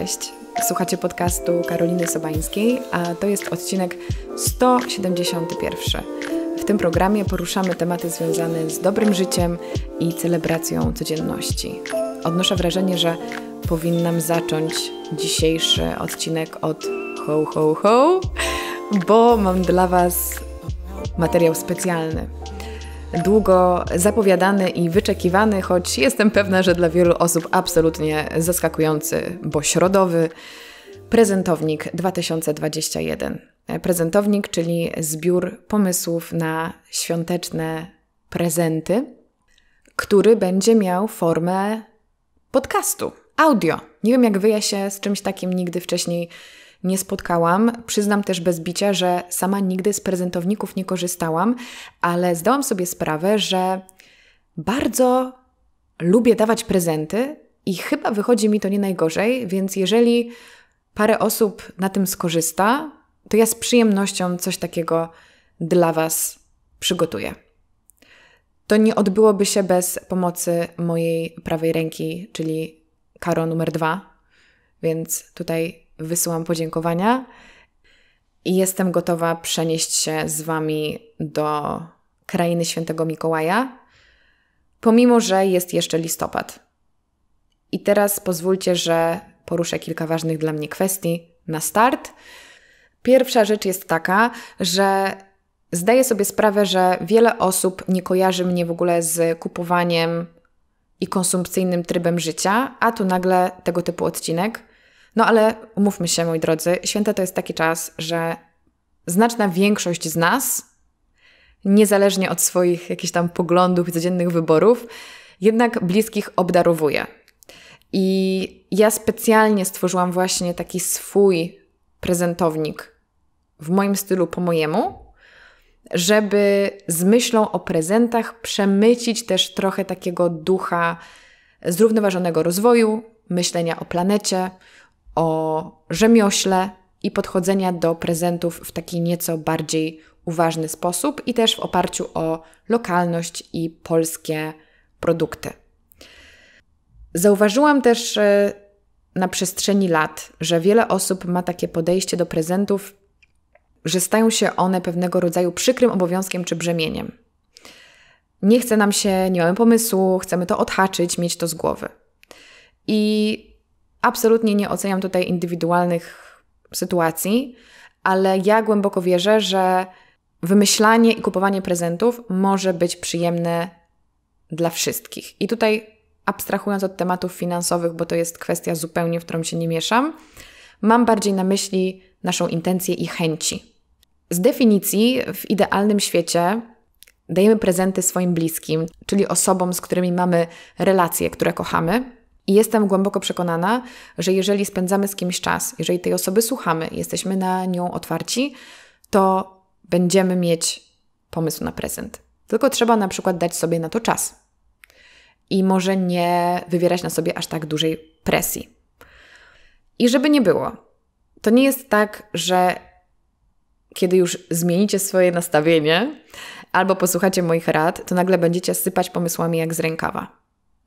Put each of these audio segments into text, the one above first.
Cześć. Słuchacie podcastu Karoliny Sobańskiej, a to jest odcinek 171. W tym programie poruszamy tematy związane z dobrym życiem i celebracją codzienności. Odnoszę wrażenie, że powinnam zacząć dzisiejszy odcinek od ho, ho, ho, bo mam dla Was materiał specjalny długo zapowiadany i wyczekiwany, choć jestem pewna, że dla wielu osób absolutnie zaskakujący, bo środowy prezentownik 2021. Prezentownik, czyli zbiór pomysłów na świąteczne prezenty, który będzie miał formę podcastu, audio. Nie wiem, jak wy ja się z czymś takim nigdy wcześniej nie spotkałam. Przyznam też bez bicia, że sama nigdy z prezentowników nie korzystałam, ale zdałam sobie sprawę, że bardzo lubię dawać prezenty i chyba wychodzi mi to nie najgorzej, więc jeżeli parę osób na tym skorzysta, to ja z przyjemnością coś takiego dla Was przygotuję. To nie odbyłoby się bez pomocy mojej prawej ręki, czyli Karo numer dwa, więc tutaj wysyłam podziękowania i jestem gotowa przenieść się z Wami do krainy Świętego Mikołaja, pomimo że jest jeszcze listopad. I teraz pozwólcie, że poruszę kilka ważnych dla mnie kwestii na start. Pierwsza rzecz jest taka, że zdaję sobie sprawę, że wiele osób nie kojarzy mnie w ogóle z kupowaniem i konsumpcyjnym trybem życia, a tu nagle tego typu odcinek. No ale umówmy się, moi drodzy, święta to jest taki czas, że znaczna większość z nas, niezależnie od swoich jakichś tam poglądów i codziennych wyborów, jednak bliskich obdarowuje. I ja specjalnie stworzyłam właśnie taki swój prezentownik w moim stylu po mojemu, żeby z myślą o prezentach przemycić też trochę takiego ducha zrównoważonego rozwoju, myślenia o planecie, o rzemiośle i podchodzenia do prezentów w taki nieco bardziej uważny sposób i też w oparciu o lokalność i polskie produkty. Zauważyłam też e, na przestrzeni lat, że wiele osób ma takie podejście do prezentów, że stają się one pewnego rodzaju przykrym obowiązkiem czy brzemieniem. Nie chce nam się, nie mamy pomysłu, chcemy to odhaczyć, mieć to z głowy. I Absolutnie nie oceniam tutaj indywidualnych sytuacji, ale ja głęboko wierzę, że wymyślanie i kupowanie prezentów może być przyjemne dla wszystkich. I tutaj abstrahując od tematów finansowych, bo to jest kwestia zupełnie, w którą się nie mieszam, mam bardziej na myśli naszą intencję i chęci. Z definicji, w idealnym świecie dajemy prezenty swoim bliskim, czyli osobom, z którymi mamy relacje, które kochamy, i jestem głęboko przekonana, że jeżeli spędzamy z kimś czas, jeżeli tej osoby słuchamy, jesteśmy na nią otwarci, to będziemy mieć pomysł na prezent. Tylko trzeba na przykład dać sobie na to czas. I może nie wywierać na sobie aż tak dużej presji. I żeby nie było, to nie jest tak, że kiedy już zmienicie swoje nastawienie albo posłuchacie moich rad, to nagle będziecie sypać pomysłami jak z rękawa.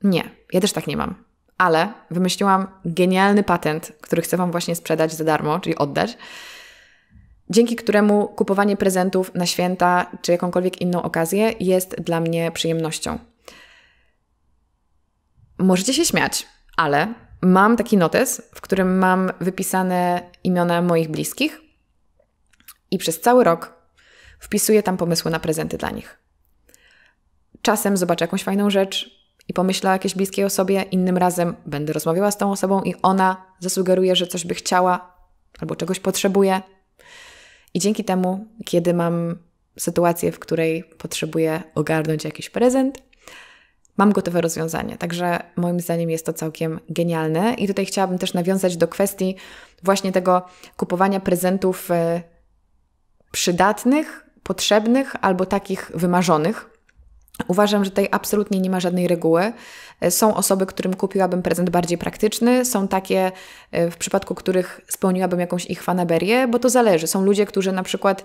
Nie, ja też tak nie mam ale wymyśliłam genialny patent, który chcę Wam właśnie sprzedać za darmo, czyli oddać, dzięki któremu kupowanie prezentów na święta czy jakąkolwiek inną okazję jest dla mnie przyjemnością. Możecie się śmiać, ale mam taki notes, w którym mam wypisane imiona moich bliskich i przez cały rok wpisuję tam pomysły na prezenty dla nich. Czasem zobaczę jakąś fajną rzecz, i pomyślę o jakiejś bliskiej osobie, innym razem będę rozmawiała z tą osobą i ona zasugeruje, że coś by chciała albo czegoś potrzebuje. I dzięki temu, kiedy mam sytuację, w której potrzebuję ogarnąć jakiś prezent, mam gotowe rozwiązanie. Także moim zdaniem jest to całkiem genialne. I tutaj chciałabym też nawiązać do kwestii właśnie tego kupowania prezentów e, przydatnych, potrzebnych albo takich wymarzonych. Uważam, że tutaj absolutnie nie ma żadnej reguły. E, są osoby, którym kupiłabym prezent bardziej praktyczny, są takie, e, w przypadku których spełniłabym jakąś ich fanaberię, bo to zależy. Są ludzie, którzy na przykład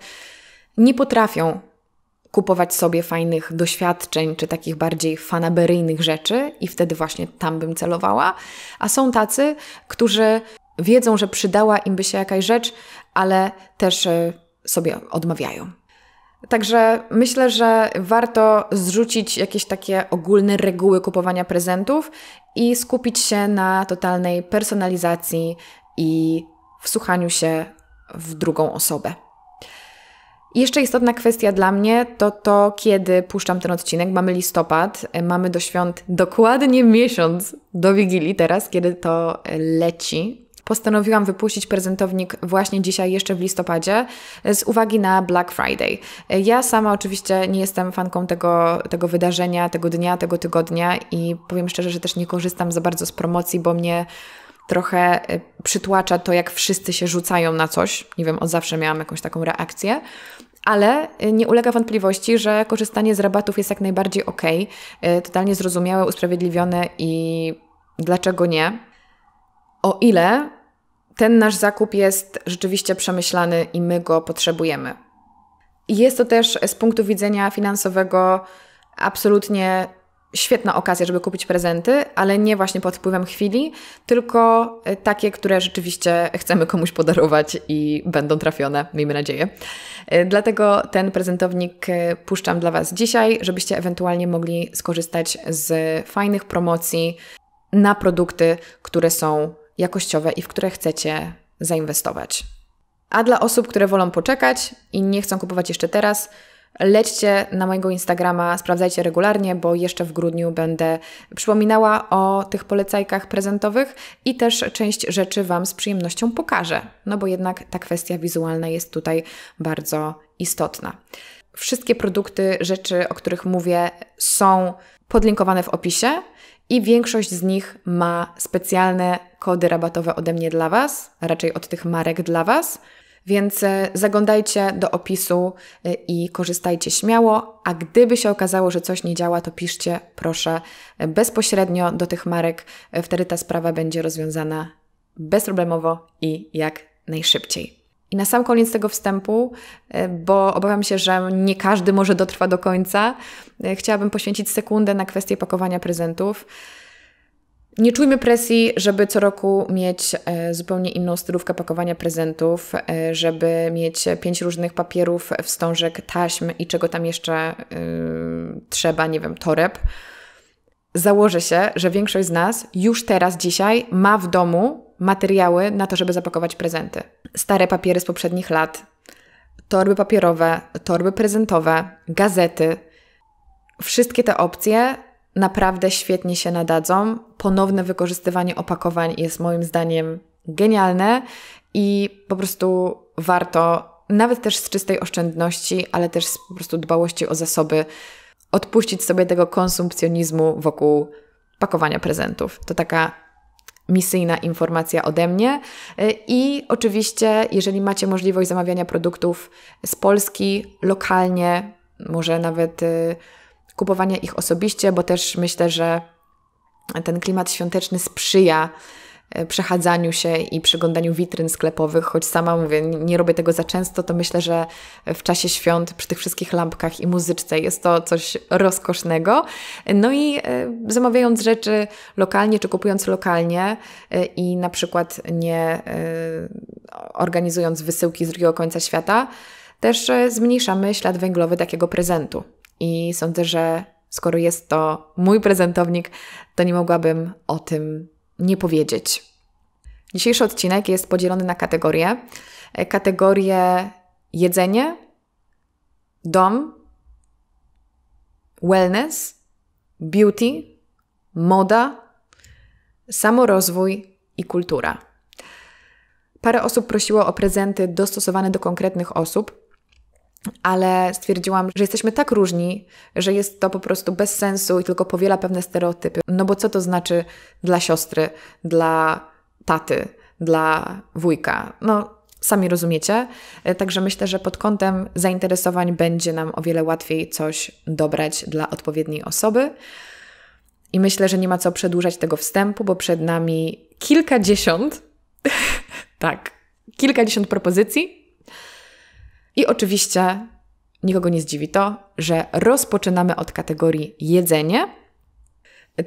nie potrafią kupować sobie fajnych doświadczeń czy takich bardziej fanaberyjnych rzeczy i wtedy właśnie tam bym celowała. A są tacy, którzy wiedzą, że przydała im by się jakaś rzecz, ale też e, sobie odmawiają. Także myślę, że warto zrzucić jakieś takie ogólne reguły kupowania prezentów i skupić się na totalnej personalizacji i wsłuchaniu się w drugą osobę. Jeszcze istotna kwestia dla mnie to to, kiedy puszczam ten odcinek. Mamy listopad, mamy do świąt dokładnie miesiąc do Wigilii teraz, kiedy to leci Postanowiłam wypuścić prezentownik właśnie dzisiaj, jeszcze w listopadzie, z uwagi na Black Friday. Ja sama oczywiście nie jestem fanką tego, tego wydarzenia, tego dnia, tego tygodnia i powiem szczerze, że też nie korzystam za bardzo z promocji, bo mnie trochę e, przytłacza to, jak wszyscy się rzucają na coś. Nie wiem, od zawsze miałam jakąś taką reakcję. Ale e, nie ulega wątpliwości, że korzystanie z rabatów jest jak najbardziej ok, e, totalnie zrozumiałe, usprawiedliwione i dlaczego nie o ile ten nasz zakup jest rzeczywiście przemyślany i my go potrzebujemy. jest to też z punktu widzenia finansowego absolutnie świetna okazja, żeby kupić prezenty, ale nie właśnie pod wpływem chwili, tylko e, takie, które rzeczywiście chcemy komuś podarować i będą trafione, miejmy nadzieję. E, dlatego ten prezentownik e, puszczam dla Was dzisiaj, żebyście ewentualnie mogli skorzystać z fajnych promocji na produkty, które są jakościowe i w które chcecie zainwestować. A dla osób, które wolą poczekać i nie chcą kupować jeszcze teraz, lećcie na mojego Instagrama, sprawdzajcie regularnie, bo jeszcze w grudniu będę przypominała o tych polecajkach prezentowych i też część rzeczy Wam z przyjemnością pokażę, no bo jednak ta kwestia wizualna jest tutaj bardzo istotna. Wszystkie produkty, rzeczy, o których mówię, są podlinkowane w opisie i większość z nich ma specjalne kody rabatowe ode mnie dla Was, raczej od tych marek dla Was. Więc e, zaglądajcie do opisu e, i korzystajcie śmiało, a gdyby się okazało, że coś nie działa, to piszcie proszę e, bezpośrednio do tych marek. Wtedy ta sprawa będzie rozwiązana bezproblemowo i jak najszybciej. I na sam koniec tego wstępu, e, bo obawiam się, że nie każdy może dotrwa do końca, e, chciałabym poświęcić sekundę na kwestię pakowania prezentów. Nie czujmy presji, żeby co roku mieć e, zupełnie inną stylówkę pakowania prezentów, żeby mieć pięć różnych papierów, wstążek, taśm i czego tam jeszcze yy, trzeba, nie wiem, toreb. Założę się, że większość z nas już teraz, dzisiaj ma w domu materiały na to, żeby zapakować prezenty. Stare papiery z poprzednich lat, torby papierowe, torby prezentowe, gazety. Wszystkie te opcje naprawdę świetnie się nadadzą. Ponowne wykorzystywanie opakowań jest moim zdaniem genialne i po prostu warto, nawet też z czystej oszczędności, ale też z po prostu dbałości o zasoby, odpuścić sobie tego konsumpcjonizmu wokół pakowania prezentów. To taka misyjna informacja ode mnie. Y, I oczywiście, jeżeli macie możliwość zamawiania produktów z Polski lokalnie, może nawet y, kupowania ich osobiście, bo też myślę, że ten klimat świąteczny sprzyja E, przechadzaniu się i przeglądaniu witryn sklepowych, choć sama mówię, nie robię tego za często, to myślę, że w czasie świąt przy tych wszystkich lampkach i muzyczce jest to coś rozkosznego. No i e, zamawiając rzeczy lokalnie czy kupując lokalnie e, i na przykład nie organizując wysyłki z drugiego końca świata, też zmniejszamy ślad węglowy takiego prezentu. I sądzę, że skoro jest to mój prezentownik, to nie mogłabym o tym nie powiedzieć. Dzisiejszy odcinek jest podzielony na kategorie. E, kategorie jedzenie, dom, wellness, beauty, moda, samorozwój i kultura. Parę osób prosiło o prezenty dostosowane do konkretnych osób, ale stwierdziłam, że jesteśmy tak różni, że jest to po prostu bez sensu i tylko powiela pewne stereotypy. No bo co to znaczy dla siostry, dla taty, dla wujka? No, sami rozumiecie. E, także myślę, że pod kątem zainteresowań będzie nam o wiele łatwiej coś dobrać dla odpowiedniej osoby. I myślę, że nie ma co przedłużać tego wstępu, bo przed nami kilkadziesiąt, tak, kilkadziesiąt propozycji i oczywiście nikogo nie zdziwi to, że rozpoczynamy od kategorii jedzenie,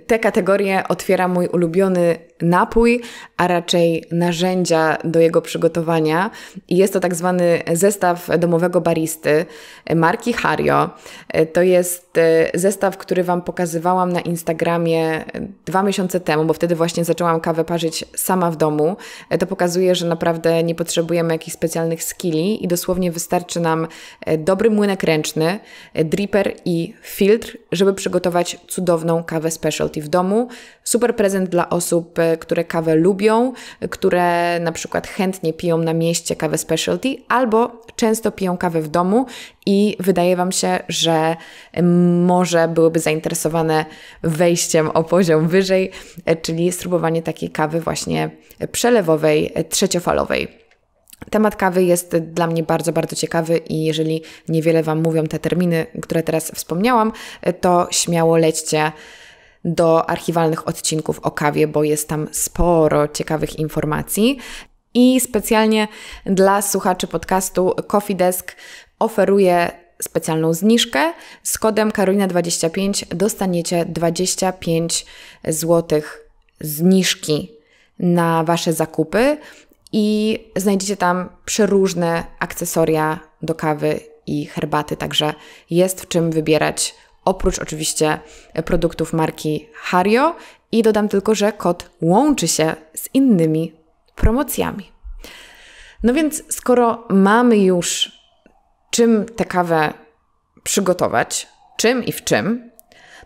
te kategorie otwiera mój ulubiony napój, a raczej narzędzia do jego przygotowania. I jest to tak zwany zestaw domowego baristy marki Hario. To jest e, zestaw, który Wam pokazywałam na Instagramie e, dwa miesiące temu, bo wtedy właśnie zaczęłam kawę parzyć sama w domu. E, to pokazuje, że naprawdę nie potrzebujemy jakichś specjalnych skilli i dosłownie wystarczy nam dobry młynek ręczny, dripper i filtr, żeby przygotować cudowną kawę special specialty w domu. Super prezent dla osób, e, które kawę lubią, które na przykład chętnie piją na mieście kawę specialty albo często piją kawę w domu i wydaje Wam się, że może byłyby zainteresowane wejściem o poziom wyżej, e, czyli spróbowanie takiej kawy właśnie przelewowej, e, trzeciofalowej. Temat kawy jest dla mnie bardzo, bardzo ciekawy i jeżeli niewiele Wam mówią te terminy, które teraz wspomniałam, to śmiało lećcie do archiwalnych odcinków o kawie, bo jest tam sporo ciekawych informacji. I specjalnie dla słuchaczy podcastu Coffee Desk oferuje specjalną zniżkę. Z kodem Karolina25 dostaniecie 25 zł zniżki na Wasze zakupy i znajdziecie tam przeróżne akcesoria do kawy i herbaty, także jest w czym wybierać oprócz oczywiście produktów marki Hario. I dodam tylko, że kod łączy się z innymi promocjami. No więc, skoro mamy już czym tę kawę przygotować, czym i w czym,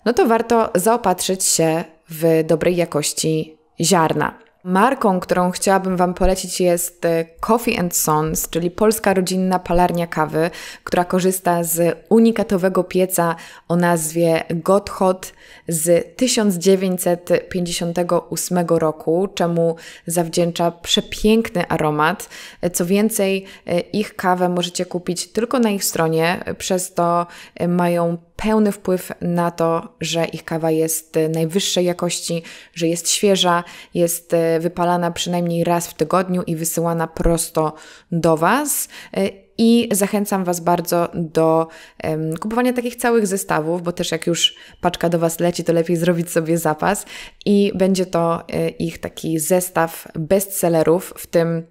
no to warto zaopatrzyć się w dobrej jakości ziarna. Marką, którą chciałabym Wam polecić jest e, Coffee and Sons, czyli polska rodzinna palarnia kawy, która korzysta z unikatowego pieca o nazwie Godhot z 1958 roku, czemu zawdzięcza przepiękny aromat. E, co więcej, e, ich kawę możecie kupić tylko na ich stronie, przez to mają pełny wpływ na to, że ich kawa jest y, najwyższej jakości, że jest świeża, jest y, wypalana przynajmniej raz w tygodniu i wysyłana prosto do Was. Y, I zachęcam Was bardzo do um, kupowania takich całych zestawów, bo też jak już paczka do Was leci, to lepiej zrobić sobie zapas. I będzie to ich taki zestaw bestsellerów, w tym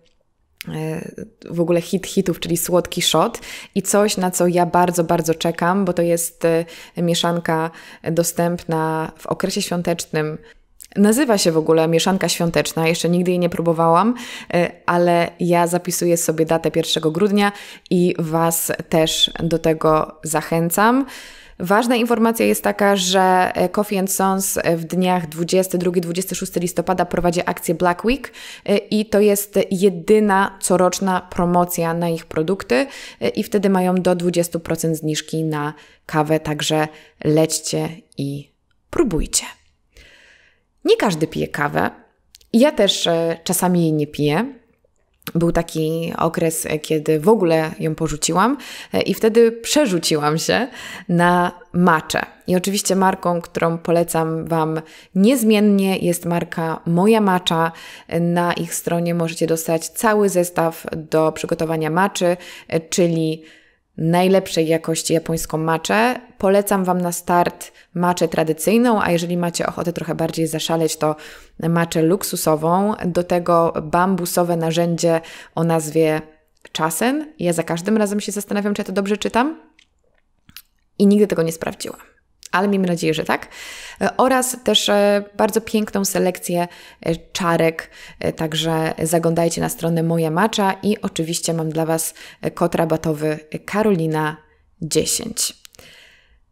w ogóle hit hitów, czyli słodki shot i coś, na co ja bardzo, bardzo czekam, bo to jest e, mieszanka dostępna w okresie świątecznym. Nazywa się w ogóle mieszanka świąteczna, jeszcze nigdy jej nie próbowałam, e, ale ja zapisuję sobie datę 1 grudnia i Was też do tego zachęcam. Ważna informacja jest taka, że Coffee e, and Sons e, w dniach 22-26 listopada prowadzi akcję Black Week e, i to jest jedyna coroczna promocja na ich produkty i wtedy mają do 20% zniżki na kawę, także lećcie i próbujcie. Nie każdy pije kawę. Ja też czasami jej nie piję był taki okres, e, kiedy w ogóle ją porzuciłam e, i wtedy przerzuciłam się na macze. I oczywiście marką, którą polecam Wam niezmiennie jest marka Moja Macza. Na ich stronie możecie dostać cały zestaw do przygotowania maczy, e, czyli najlepszej jakości japońską maczę. Polecam Wam na start maczę tradycyjną, a jeżeli macie ochotę trochę bardziej zaszaleć, to maczę luksusową. Do tego bambusowe narzędzie o nazwie Chassen. Ja za każdym razem się zastanawiam, czy ja to dobrze czytam i nigdy tego nie sprawdziłam ale miejmy nadzieję, że tak. E, oraz też e, bardzo piękną selekcję e, czarek, także zaglądajcie na stronę Moja Macza i oczywiście mam dla Was kod rabatowy Karolina 10.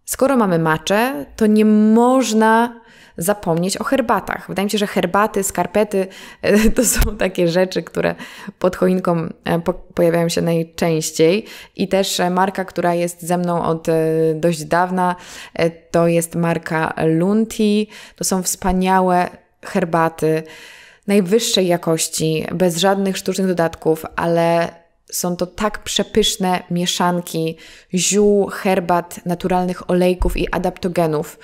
Skoro mamy macze, to nie można zapomnieć o herbatach. Wydaje mi się, że herbaty, skarpety e, to są takie rzeczy, które pod choinką e, pojawiają się najczęściej. I też e, marka, która jest ze mną od dość dawna, to jest marka Lunti. To są wspaniałe herbaty najwyższej jakości, bez żadnych sztucznych dodatków, ale są to tak przepyszne mieszanki ziół, herbat, naturalnych olejków i adaptogenów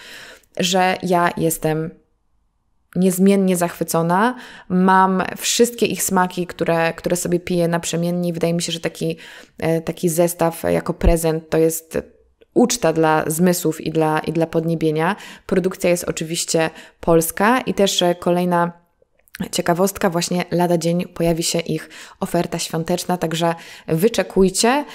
że ja jestem niezmiennie zachwycona. Mam wszystkie ich smaki, które, które sobie piję naprzemiennie i wydaje mi się, że taki, e, taki zestaw jako prezent to jest uczta dla zmysłów i dla, i dla podniebienia. Produkcja jest oczywiście polska i też e, kolejna Ciekawostka, właśnie lada dzień pojawi się ich oferta świąteczna, także wyczekujcie e,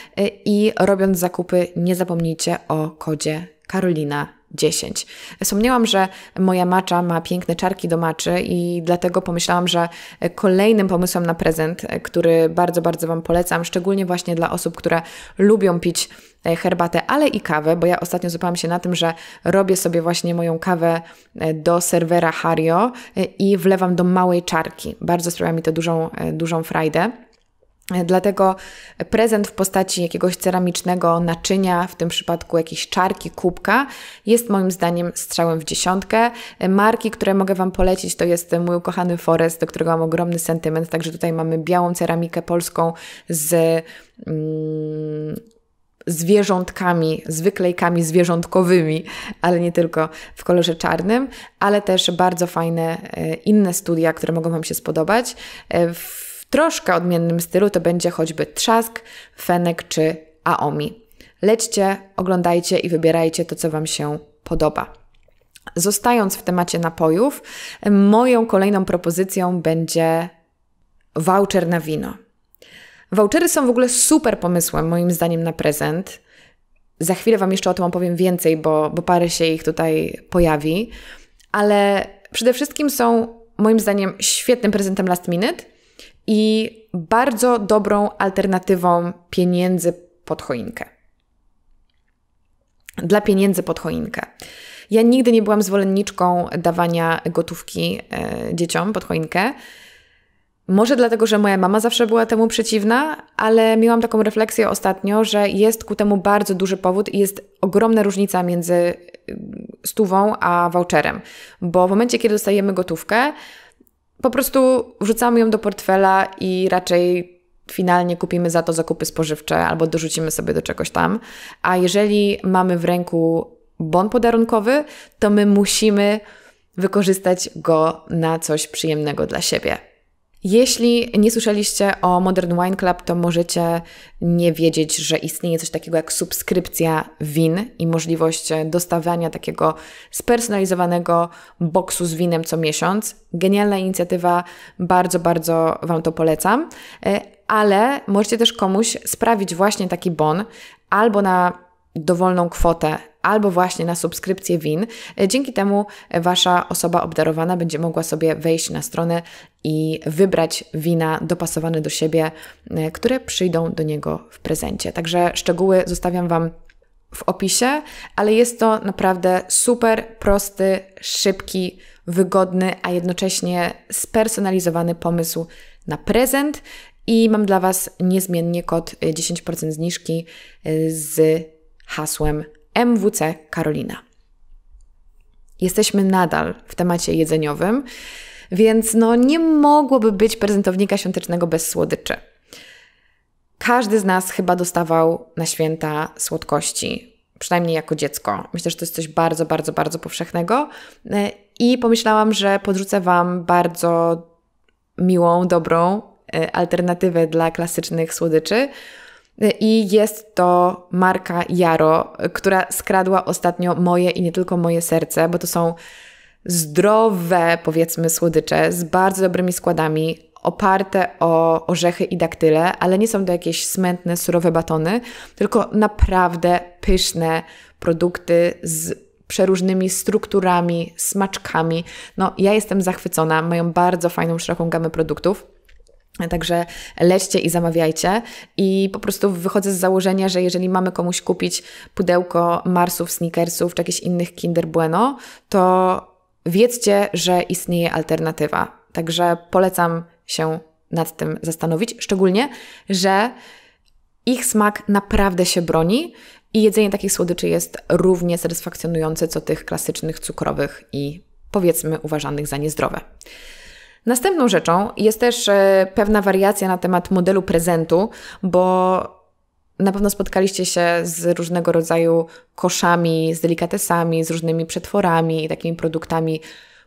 i robiąc zakupy nie zapomnijcie o kodzie Karolina 10. Wspomniałam, że moja macza ma piękne czarki do maczy i dlatego pomyślałam, że kolejnym pomysłem na prezent, który bardzo, bardzo Wam polecam, szczególnie właśnie dla osób, które lubią pić e, herbatę, ale i kawę, bo ja ostatnio złapałam się na tym, że robię sobie właśnie moją kawę e, do serwera Hario e, i wlewam do małej czarki. Bardzo sprawia mi to dużą, dużą frajdę. Dlatego prezent w postaci jakiegoś ceramicznego naczynia, w tym przypadku jakiejś czarki, kubka, jest moim zdaniem strzałem w dziesiątkę. Marki, które mogę Wam polecić, to jest mój ukochany Forest, do którego mam ogromny sentyment. Także tutaj mamy białą ceramikę polską z. Mm, zwierzątkami, z wyklejkami zwierzątkowymi, ale nie tylko w kolorze czarnym, ale też bardzo fajne e, inne studia, które mogą Wam się spodobać. E, w troszkę odmiennym stylu to będzie choćby trzask, fenek czy aomi. Lećcie, oglądajcie i wybierajcie to, co Wam się podoba. Zostając w temacie napojów, moją kolejną propozycją będzie voucher na wino. Vouchery są w ogóle super pomysłem, moim zdaniem, na prezent. Za chwilę Wam jeszcze o tym opowiem więcej, bo, bo parę się ich tutaj pojawi. Ale przede wszystkim są, moim zdaniem, świetnym prezentem last minute i bardzo dobrą alternatywą pieniędzy pod choinkę. Dla pieniędzy pod choinkę. Ja nigdy nie byłam zwolenniczką dawania gotówki e, dzieciom pod choinkę. Może dlatego, że moja mama zawsze była temu przeciwna, ale miałam taką refleksję ostatnio, że jest ku temu bardzo duży powód i jest ogromna różnica między e, stówą a voucherem. Bo w momencie, kiedy dostajemy gotówkę, po prostu wrzucamy ją do portfela i raczej finalnie kupimy za to zakupy spożywcze albo dorzucimy sobie do czegoś tam. A jeżeli mamy w ręku bon podarunkowy, to my musimy wykorzystać go na coś przyjemnego dla siebie. Jeśli nie słyszeliście o Modern Wine Club, to możecie nie wiedzieć, że istnieje coś takiego jak subskrypcja win i możliwość dostawania takiego spersonalizowanego boksu z winem co miesiąc. Genialna inicjatywa, bardzo, bardzo Wam to polecam. E, ale możecie też komuś sprawić właśnie taki bon albo na dowolną kwotę albo właśnie na subskrypcję WIN. Dzięki temu Wasza osoba obdarowana będzie mogła sobie wejść na stronę i wybrać wina dopasowane do siebie, e, które przyjdą do niego w prezencie. Także szczegóły zostawiam Wam w opisie, ale jest to naprawdę super prosty, szybki, wygodny, a jednocześnie spersonalizowany pomysł na prezent. I mam dla Was niezmiennie kod 10% e, zniżki e, z hasłem MWC Karolina. Jesteśmy nadal w temacie jedzeniowym, więc no nie mogłoby być prezentownika świątecznego bez słodyczy. Każdy z nas chyba dostawał na święta słodkości, przynajmniej jako dziecko. Myślę, że to jest coś bardzo, bardzo, bardzo powszechnego. E, I pomyślałam, że podrzucę Wam bardzo miłą, dobrą e, alternatywę dla klasycznych słodyczy i jest to marka Jaro, która skradła ostatnio moje i nie tylko moje serce, bo to są zdrowe, powiedzmy, słodycze z bardzo dobrymi składami, oparte o orzechy i daktyle, ale nie są to jakieś smętne, surowe batony, tylko naprawdę pyszne produkty z przeróżnymi strukturami, smaczkami. No, ja jestem zachwycona, mają bardzo fajną, szeroką gamę produktów. Także lećcie i zamawiajcie. I po prostu wychodzę z założenia, że jeżeli mamy komuś kupić pudełko Marsów, Snickersów czy jakichś innych Kinder Bueno, to wiedzcie, że istnieje alternatywa. Także polecam się nad tym zastanowić, szczególnie, że ich smak naprawdę się broni i jedzenie takich słodyczy jest równie satysfakcjonujące co tych klasycznych cukrowych i powiedzmy uważanych za niezdrowe. Następną rzeczą jest też e, pewna wariacja na temat modelu prezentu, bo na pewno spotkaliście się z różnego rodzaju koszami, z delikatesami, z różnymi przetworami i takimi produktami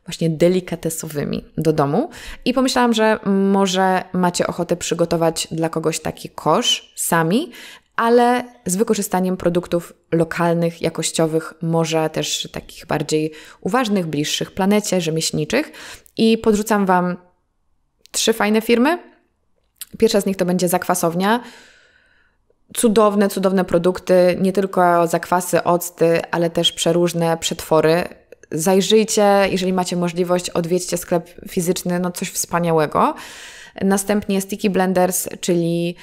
właśnie delikatesowymi do domu. I pomyślałam, że może macie ochotę przygotować dla kogoś taki kosz sami, ale z wykorzystaniem produktów lokalnych, jakościowych, może też takich bardziej uważnych, bliższych planecie, rzemieślniczych i podrzucam Wam trzy fajne firmy. Pierwsza z nich to będzie zakwasownia. Cudowne, cudowne produkty, nie tylko zakwasy, octy, ale też przeróżne przetwory. Zajrzyjcie, jeżeli macie możliwość, odwiedźcie sklep fizyczny, no coś wspaniałego. Następnie Sticky Blenders, czyli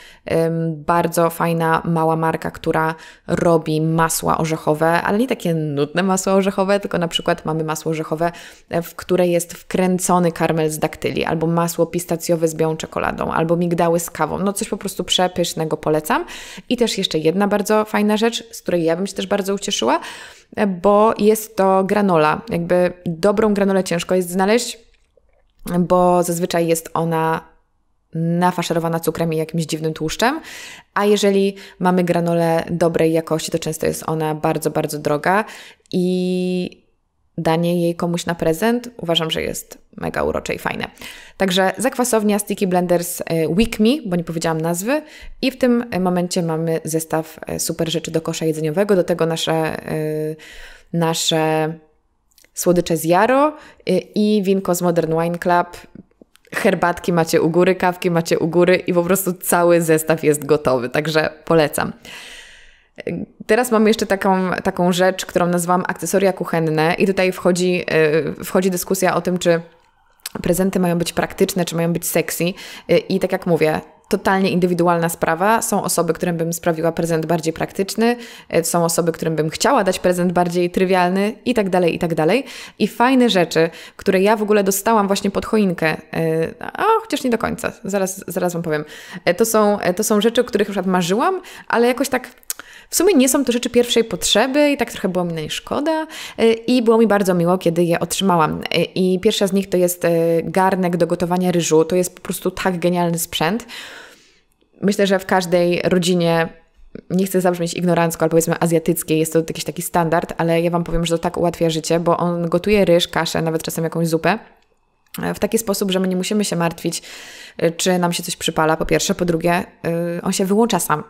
bardzo fajna mała marka, która robi masła orzechowe, ale nie takie nudne masła orzechowe, tylko na przykład mamy masło orzechowe, e, w które jest wkręcony karmel z daktyli, albo masło pistacjowe z białą czekoladą, albo migdały z kawą. No coś po prostu przepysznego polecam. I też jeszcze jedna bardzo fajna rzecz, z której ja bym się też bardzo ucieszyła, e, bo jest to granola. Jakby dobrą granolę ciężko jest znaleźć, bo zazwyczaj jest ona nafaszerowana cukrem i jakimś dziwnym tłuszczem, a jeżeli mamy granolę dobrej jakości, to często jest ona bardzo, bardzo droga i danie jej komuś na prezent uważam, że jest mega urocze i fajne. Także zakwasownia Sticky Blenders e, Week Me, bo nie powiedziałam nazwy i w tym momencie mamy zestaw e, super rzeczy do kosza jedzeniowego, do tego nasze, e, nasze słodycze z Jaro i winko z Modern Wine Club herbatki macie u góry, kawki macie u góry i po prostu cały zestaw jest gotowy, także polecam. Teraz mam jeszcze taką, taką rzecz, którą nazywam akcesoria kuchenne, i tutaj wchodzi, e, wchodzi dyskusja o tym, czy prezenty mają być praktyczne, czy mają być sexy. E, I tak jak mówię, totalnie indywidualna sprawa. Są osoby, którym bym sprawiła prezent bardziej praktyczny, e, są osoby, którym bym chciała dać prezent bardziej trywialny i tak dalej, i tak dalej. I fajne rzeczy, które ja w ogóle dostałam właśnie pod choinkę, e, a chociaż nie do końca, zaraz, zaraz Wam powiem. E, to są, to są rzeczy, o których już marzyłam, ale jakoś tak w sumie nie są to rzeczy pierwszej potrzeby i tak trochę było mi na nie szkoda i było mi bardzo miło, kiedy je otrzymałam. I pierwsza z nich to jest garnek do gotowania ryżu. To jest po prostu tak genialny sprzęt myślę, że w każdej rodzinie nie chcę zabrzmieć ignorancko, ale powiedzmy azjatyckie, jest to jakiś taki standard, ale ja Wam powiem, że to tak ułatwia życie, bo on gotuje ryż, kaszę, nawet czasem jakąś zupę e, w taki sposób, że my nie musimy się martwić, e, czy nam się coś przypala, po pierwsze, po drugie, e, on się wyłącza sam,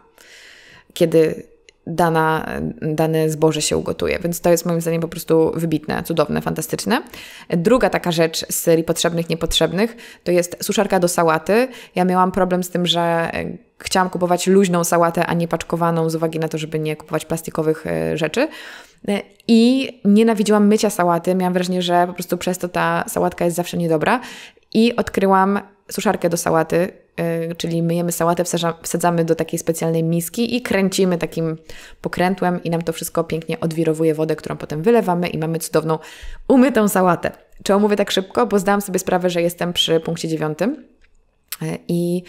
kiedy dana, dane zboże się ugotuje. Więc to jest moim zdaniem po prostu wybitne, cudowne, fantastyczne. Druga taka rzecz z serii potrzebnych, niepotrzebnych to jest suszarka do sałaty. Ja miałam problem z tym, że e, chciałam kupować luźną sałatę, a nie paczkowaną z uwagi na to, żeby nie kupować plastikowych e, rzeczy. E, I nienawidziłam mycia sałaty. Miałam wrażenie, że po prostu przez to ta sałatka jest zawsze niedobra. I odkryłam suszarkę do sałaty, E, czyli myjemy sałatę, wsadzamy do takiej specjalnej miski i kręcimy takim pokrętłem i nam to wszystko pięknie odwirowuje wodę, którą potem wylewamy i mamy cudowną umytą sałatę. Czy mówię tak szybko? Bo zdałam sobie sprawę, że jestem przy punkcie dziewiątym e, i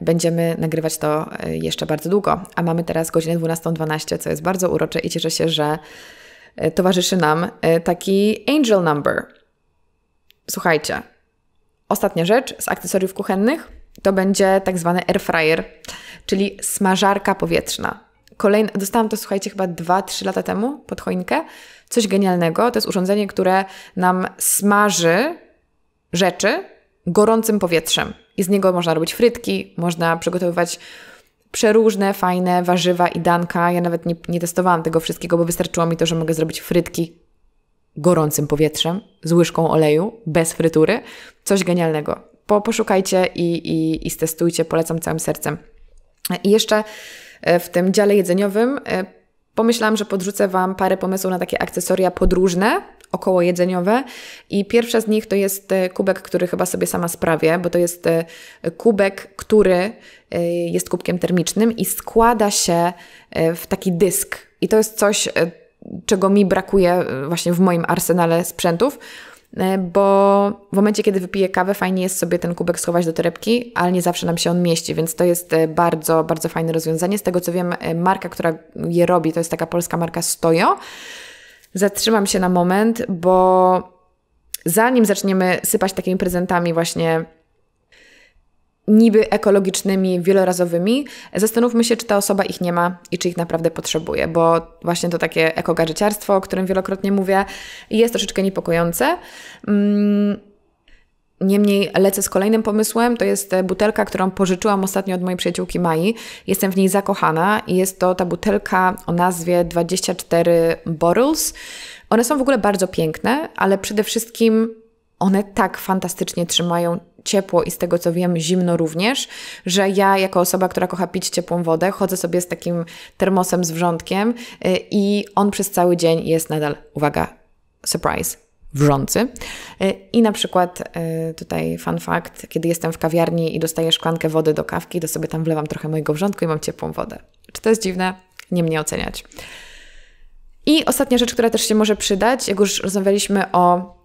będziemy nagrywać to e, jeszcze bardzo długo. A mamy teraz godzinę 12.12, co jest bardzo urocze i cieszę się, że towarzyszy nam taki angel number. Słuchajcie, ostatnia rzecz z akcesoriów kuchennych to będzie tak zwany air fryer, czyli smażarka powietrzna. Kolejne, dostałam to, słuchajcie, chyba 2-3 lata temu pod choinkę. Coś genialnego. To jest urządzenie, które nam smaży rzeczy gorącym powietrzem. I z niego można robić frytki, można przygotowywać przeróżne, fajne warzywa i danka. Ja nawet nie, nie testowałam tego wszystkiego, bo wystarczyło mi to, że mogę zrobić frytki gorącym powietrzem, z łyżką oleju, bez frytury. Coś genialnego po, poszukajcie i, i, i stestujcie, polecam całym sercem. I jeszcze e, w tym dziale jedzeniowym e, pomyślałam, że podrzucę Wam parę pomysłów na takie akcesoria podróżne, około jedzeniowe. I pierwsza z nich to jest e, kubek, który chyba sobie sama sprawię, bo to jest kubek, który jest kubkiem termicznym i składa się w taki dysk. I to jest coś, czego mi brakuje właśnie w moim arsenale sprzętów E, bo w momencie, kiedy wypiję kawę, fajnie jest sobie ten kubek schować do torebki, ale nie zawsze nam się on mieści, więc to jest e, bardzo, bardzo fajne rozwiązanie. Z tego co wiem, e, marka, która je robi, to jest taka polska marka Stojo. Zatrzymam się na moment, bo zanim zaczniemy sypać takimi prezentami właśnie niby ekologicznymi, wielorazowymi, zastanówmy się, czy ta osoba ich nie ma i czy ich naprawdę potrzebuje, bo właśnie to takie ekogarzyciarstwo, o którym wielokrotnie mówię, jest troszeczkę niepokojące. Mm, niemniej lecę z kolejnym pomysłem. To jest e, butelka, którą pożyczyłam ostatnio od mojej przyjaciółki Mai. Jestem w niej zakochana i jest to ta butelka o nazwie 24 Bottles. One są w ogóle bardzo piękne, ale przede wszystkim one tak fantastycznie trzymają ciepło i z tego co wiem zimno również, że ja jako osoba, która kocha pić ciepłą wodę, chodzę sobie z takim termosem z wrzątkiem y, i on przez cały dzień jest nadal, uwaga, surprise, wrzący. Y, I na przykład y, tutaj fun fact, kiedy jestem w kawiarni i dostaję szklankę wody do kawki, to sobie tam wlewam trochę mojego wrzątku i mam ciepłą wodę. Czy to jest dziwne? Nie mnie oceniać. I ostatnia rzecz, która też się może przydać, jak już rozmawialiśmy o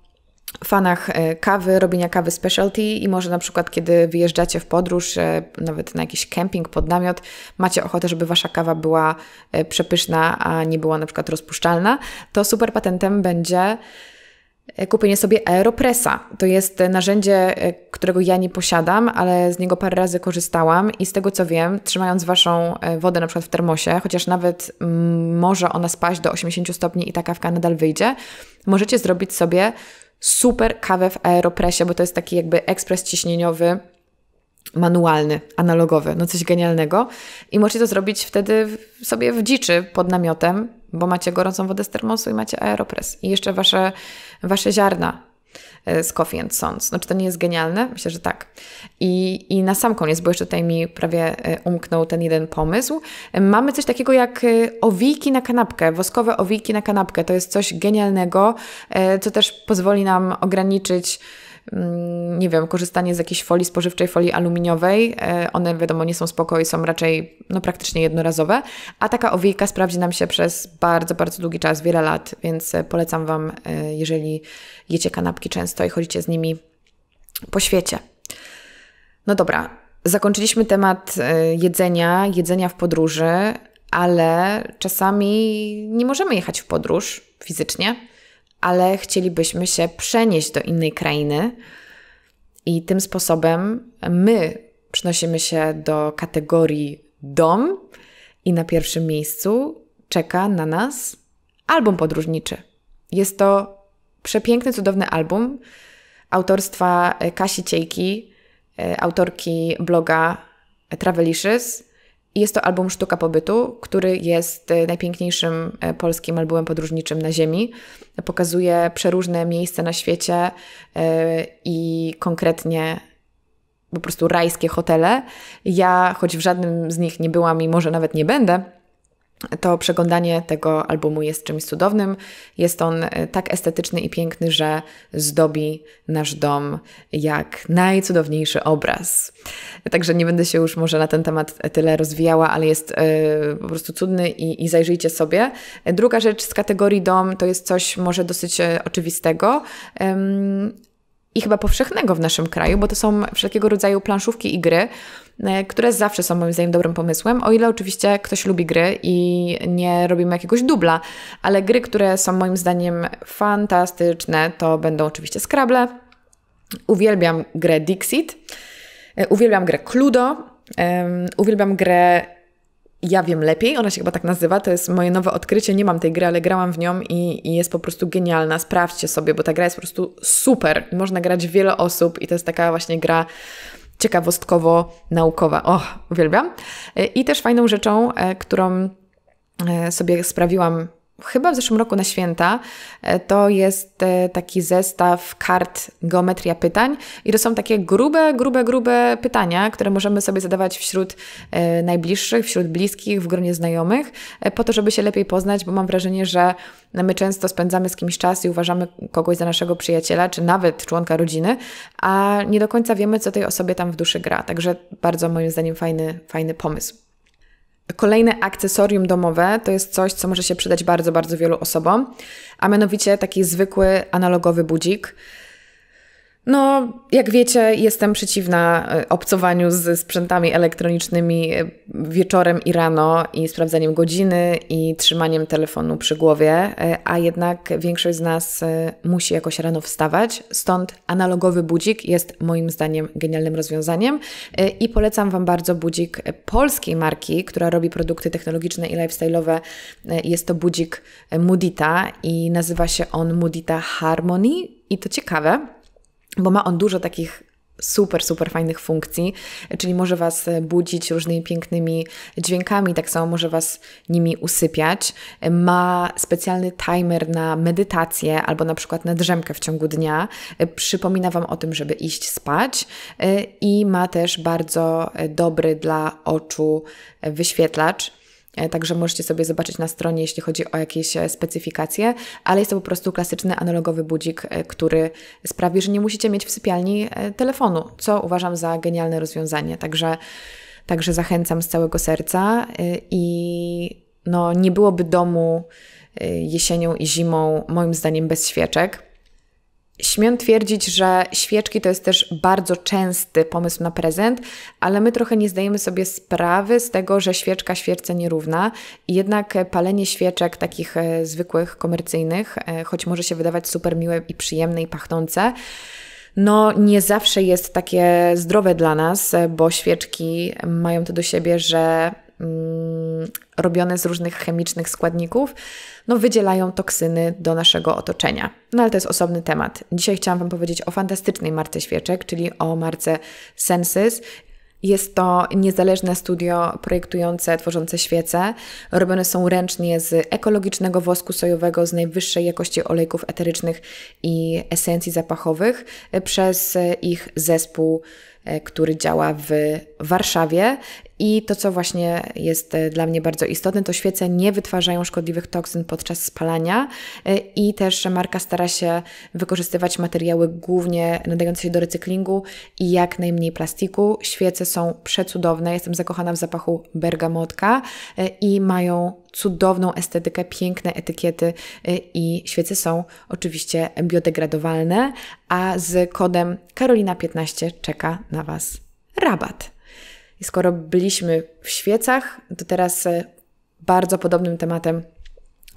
fanach e, kawy, robienia kawy specialty i może na przykład, kiedy wyjeżdżacie w podróż, e, nawet na jakiś kemping pod namiot, macie ochotę, żeby wasza kawa była e, przepyszna, a nie była na przykład rozpuszczalna, to super patentem będzie kupienie sobie Aeropressa. To jest narzędzie, którego ja nie posiadam, ale z niego parę razy korzystałam i z tego co wiem, trzymając Waszą wodę na przykład w termosie, chociaż nawet mm, może ona spaść do 80 stopni i ta kawka nadal wyjdzie, możecie zrobić sobie super kawę w Aeropresie, bo to jest taki jakby ekspres ciśnieniowy manualny, analogowy, no coś genialnego. I możecie to zrobić wtedy sobie w dziczy pod namiotem, bo macie gorącą wodę z termosu i macie aeropress. I jeszcze wasze, wasze ziarna E, z Coffee and Sons. Znaczy to nie jest genialne? Myślę, że tak. I, I na sam koniec, bo jeszcze tutaj mi prawie e, umknął ten jeden pomysł, mamy coś takiego jak e, owiki na kanapkę, woskowe owiki na kanapkę. To jest coś genialnego, co też pozwoli nam ograniczyć Mm, nie wiem, korzystanie z jakiejś folii spożywczej, folii aluminiowej. E, one wiadomo nie są spokojne, są raczej no, praktycznie jednorazowe, a taka owijka sprawdzi nam się przez bardzo, bardzo długi czas, wiele lat, więc e, polecam Wam, e, jeżeli jecie kanapki często i chodzicie z nimi po świecie. No dobra, zakończyliśmy temat jedzenia, jedzenia w podróży, ale czasami nie możemy jechać w podróż fizycznie ale chcielibyśmy się przenieść do innej krainy i tym sposobem my przenosimy się do kategorii dom i na pierwszym miejscu czeka na nas album podróżniczy. Jest to przepiękny, cudowny album autorstwa Kasi Ciejki, e, autorki bloga Travelicious, jest to album Sztuka Pobytu, który jest e, najpiękniejszym e, polskim albumem podróżniczym na Ziemi. Pokazuje przeróżne miejsca na świecie e, i konkretnie po prostu rajskie hotele. Ja, choć w żadnym z nich nie byłam i może nawet nie będę, to przeglądanie tego albumu jest czymś cudownym. Jest on e, tak estetyczny i piękny, że zdobi nasz dom jak najcudowniejszy obraz. Także nie będę się już może na ten temat tyle rozwijała, ale jest e, po prostu cudny i, i zajrzyjcie sobie. E, druga rzecz z kategorii dom to jest coś może dosyć oczywistego i chyba powszechnego w naszym kraju, bo to są wszelkiego rodzaju planszówki i gry, e, które zawsze są moim zdaniem dobrym pomysłem, o ile oczywiście ktoś lubi gry i nie robimy jakiegoś dubla, ale gry, które są moim zdaniem fantastyczne, to będą oczywiście Scrabble. Uwielbiam grę Dixit, e, uwielbiam grę Cludo, uwielbiam grę ja wiem lepiej, ona się chyba tak nazywa, to jest moje nowe odkrycie, nie mam tej gry, ale grałam w nią i, i jest po prostu genialna, sprawdźcie sobie, bo ta gra jest po prostu super, można grać wiele osób i to jest taka właśnie gra ciekawostkowo-naukowa, och, uwielbiam. E, I też fajną rzeczą, e, którą e, sobie sprawiłam chyba w zeszłym roku na święta. E, to jest e, taki zestaw kart geometria pytań i to są takie grube, grube, grube pytania, które możemy sobie zadawać wśród e, najbliższych, wśród bliskich, w gronie znajomych, po to, żeby się lepiej poznać, bo mam wrażenie, że my często spędzamy z kimś czas i uważamy kogoś za naszego przyjaciela, czy nawet członka rodziny, a nie do końca wiemy, co tej osobie tam w duszy gra. Także bardzo moim zdaniem fajny, fajny pomysł. Kolejne akcesorium domowe to jest coś, co może się przydać bardzo, bardzo wielu osobom, a mianowicie taki zwykły analogowy budzik. No, jak wiecie, jestem przeciwna e, obcowaniu z sprzętami elektronicznymi e, wieczorem i rano i sprawdzaniem godziny i trzymaniem telefonu przy głowie, e, a jednak większość z nas musi jakoś rano wstawać, stąd analogowy budzik jest moim zdaniem genialnym rozwiązaniem i polecam Wam bardzo budzik polskiej marki, która robi produkty technologiczne i lifestyle'owe. Jest to budzik Mudita i nazywa się on Mudita Harmony i to ciekawe, bo ma on dużo takich super, super fajnych funkcji, czyli może Was budzić różnymi pięknymi dźwiękami, tak samo może Was nimi usypiać. Ma specjalny timer na medytację albo na przykład na drzemkę w ciągu dnia. Przypomina Wam o tym, żeby iść spać e, i ma też bardzo e, dobry dla oczu e, wyświetlacz, E, także możecie sobie zobaczyć na stronie, jeśli chodzi o jakieś e, specyfikacje, ale jest to po prostu klasyczny analogowy budzik, e, który sprawi, że nie musicie mieć w sypialni telefonu, co uważam za genialne rozwiązanie. Także, także zachęcam z całego serca i no, nie byłoby domu jesienią i zimą, moim zdaniem, bez świeczek Śmiem twierdzić, że świeczki to jest też bardzo częsty pomysł na prezent, ale my trochę nie zdajemy sobie sprawy z tego, że świeczka świerce nierówna. Jednak palenie świeczek takich e, zwykłych, komercyjnych, e, choć może się wydawać super miłe i przyjemne i pachnące, no nie zawsze jest takie zdrowe dla nas, e, bo świeczki mają to do siebie, że Mm, robione z różnych chemicznych składników, no wydzielają toksyny do naszego otoczenia. No ale to jest osobny temat. Dzisiaj chciałam Wam powiedzieć o fantastycznej marce świeczek, czyli o marce Senses. Jest to niezależne studio projektujące, tworzące świece. Robione są ręcznie z ekologicznego wosku sojowego, z najwyższej jakości olejków eterycznych i esencji zapachowych e, przez e, ich zespół E, który działa w Warszawie. I to, co właśnie jest e, dla mnie bardzo istotne, to świece nie wytwarzają szkodliwych toksyn podczas spalania e, i też marka stara się wykorzystywać materiały głównie nadające się do recyklingu i jak najmniej plastiku. Świece są przecudowne, jestem zakochana w zapachu bergamotka i mają cudowną estetykę, piękne etykiety i świece są oczywiście biodegradowalne, a z kodem Karolina15 czeka na Was rabat. I skoro byliśmy w świecach, to teraz e, bardzo podobnym tematem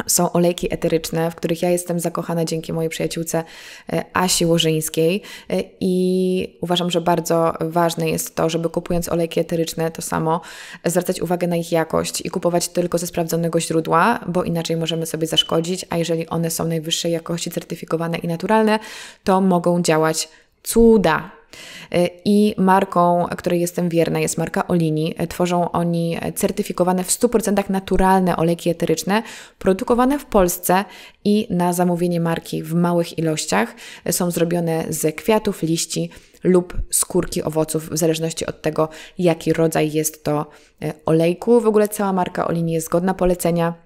są olejki eteryczne, w których ja jestem zakochana dzięki mojej przyjaciółce e, Asi Łożyńskiej e, i uważam, że bardzo ważne jest to, żeby kupując olejki eteryczne, to samo zwracać uwagę na ich jakość i kupować tylko ze sprawdzonego źródła, bo inaczej możemy sobie zaszkodzić, a jeżeli one są najwyższej jakości, certyfikowane i naturalne, to mogą działać cuda. E, I marką, której jestem wierna, jest marka Olini. E, tworzą oni certyfikowane w 100% naturalne olejki eteryczne, produkowane w Polsce i na zamówienie marki w małych ilościach. E, są zrobione z kwiatów, liści lub skórki owoców, w zależności od tego, jaki rodzaj jest to olejku. W ogóle cała marka Olini jest zgodna polecenia.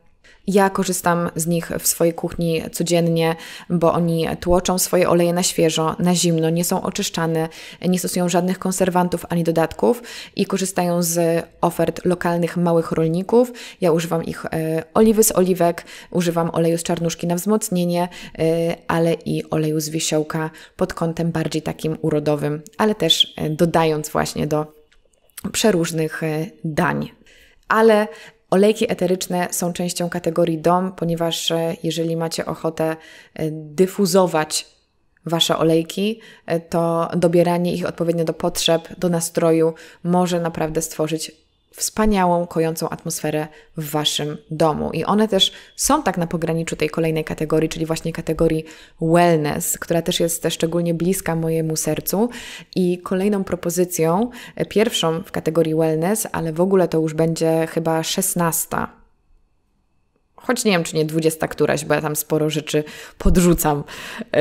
Ja korzystam z nich w swojej kuchni codziennie, bo oni tłoczą swoje oleje na świeżo, na zimno, nie są oczyszczane, nie stosują żadnych konserwantów ani dodatków i korzystają z ofert lokalnych małych rolników. Ja używam ich e, oliwy z oliwek, używam oleju z czarnuszki na wzmocnienie, e, ale i oleju z wisiołka pod kątem bardziej takim urodowym, ale też e, dodając właśnie do przeróżnych e, dań ale Olejki eteryczne są częścią kategorii DOM, ponieważ e, jeżeli macie ochotę e, dyfuzować Wasze olejki, e, to dobieranie ich odpowiednio do potrzeb, do nastroju może naprawdę stworzyć wspaniałą, kojącą atmosferę w Waszym domu. I one też są tak na pograniczu tej kolejnej kategorii, czyli właśnie kategorii wellness, która też jest szczególnie bliska mojemu sercu. I kolejną propozycją, e, pierwszą w kategorii wellness, ale w ogóle to już będzie chyba szesnasta choć nie wiem, czy nie dwudziesta któraś, bo ja tam sporo rzeczy podrzucam e,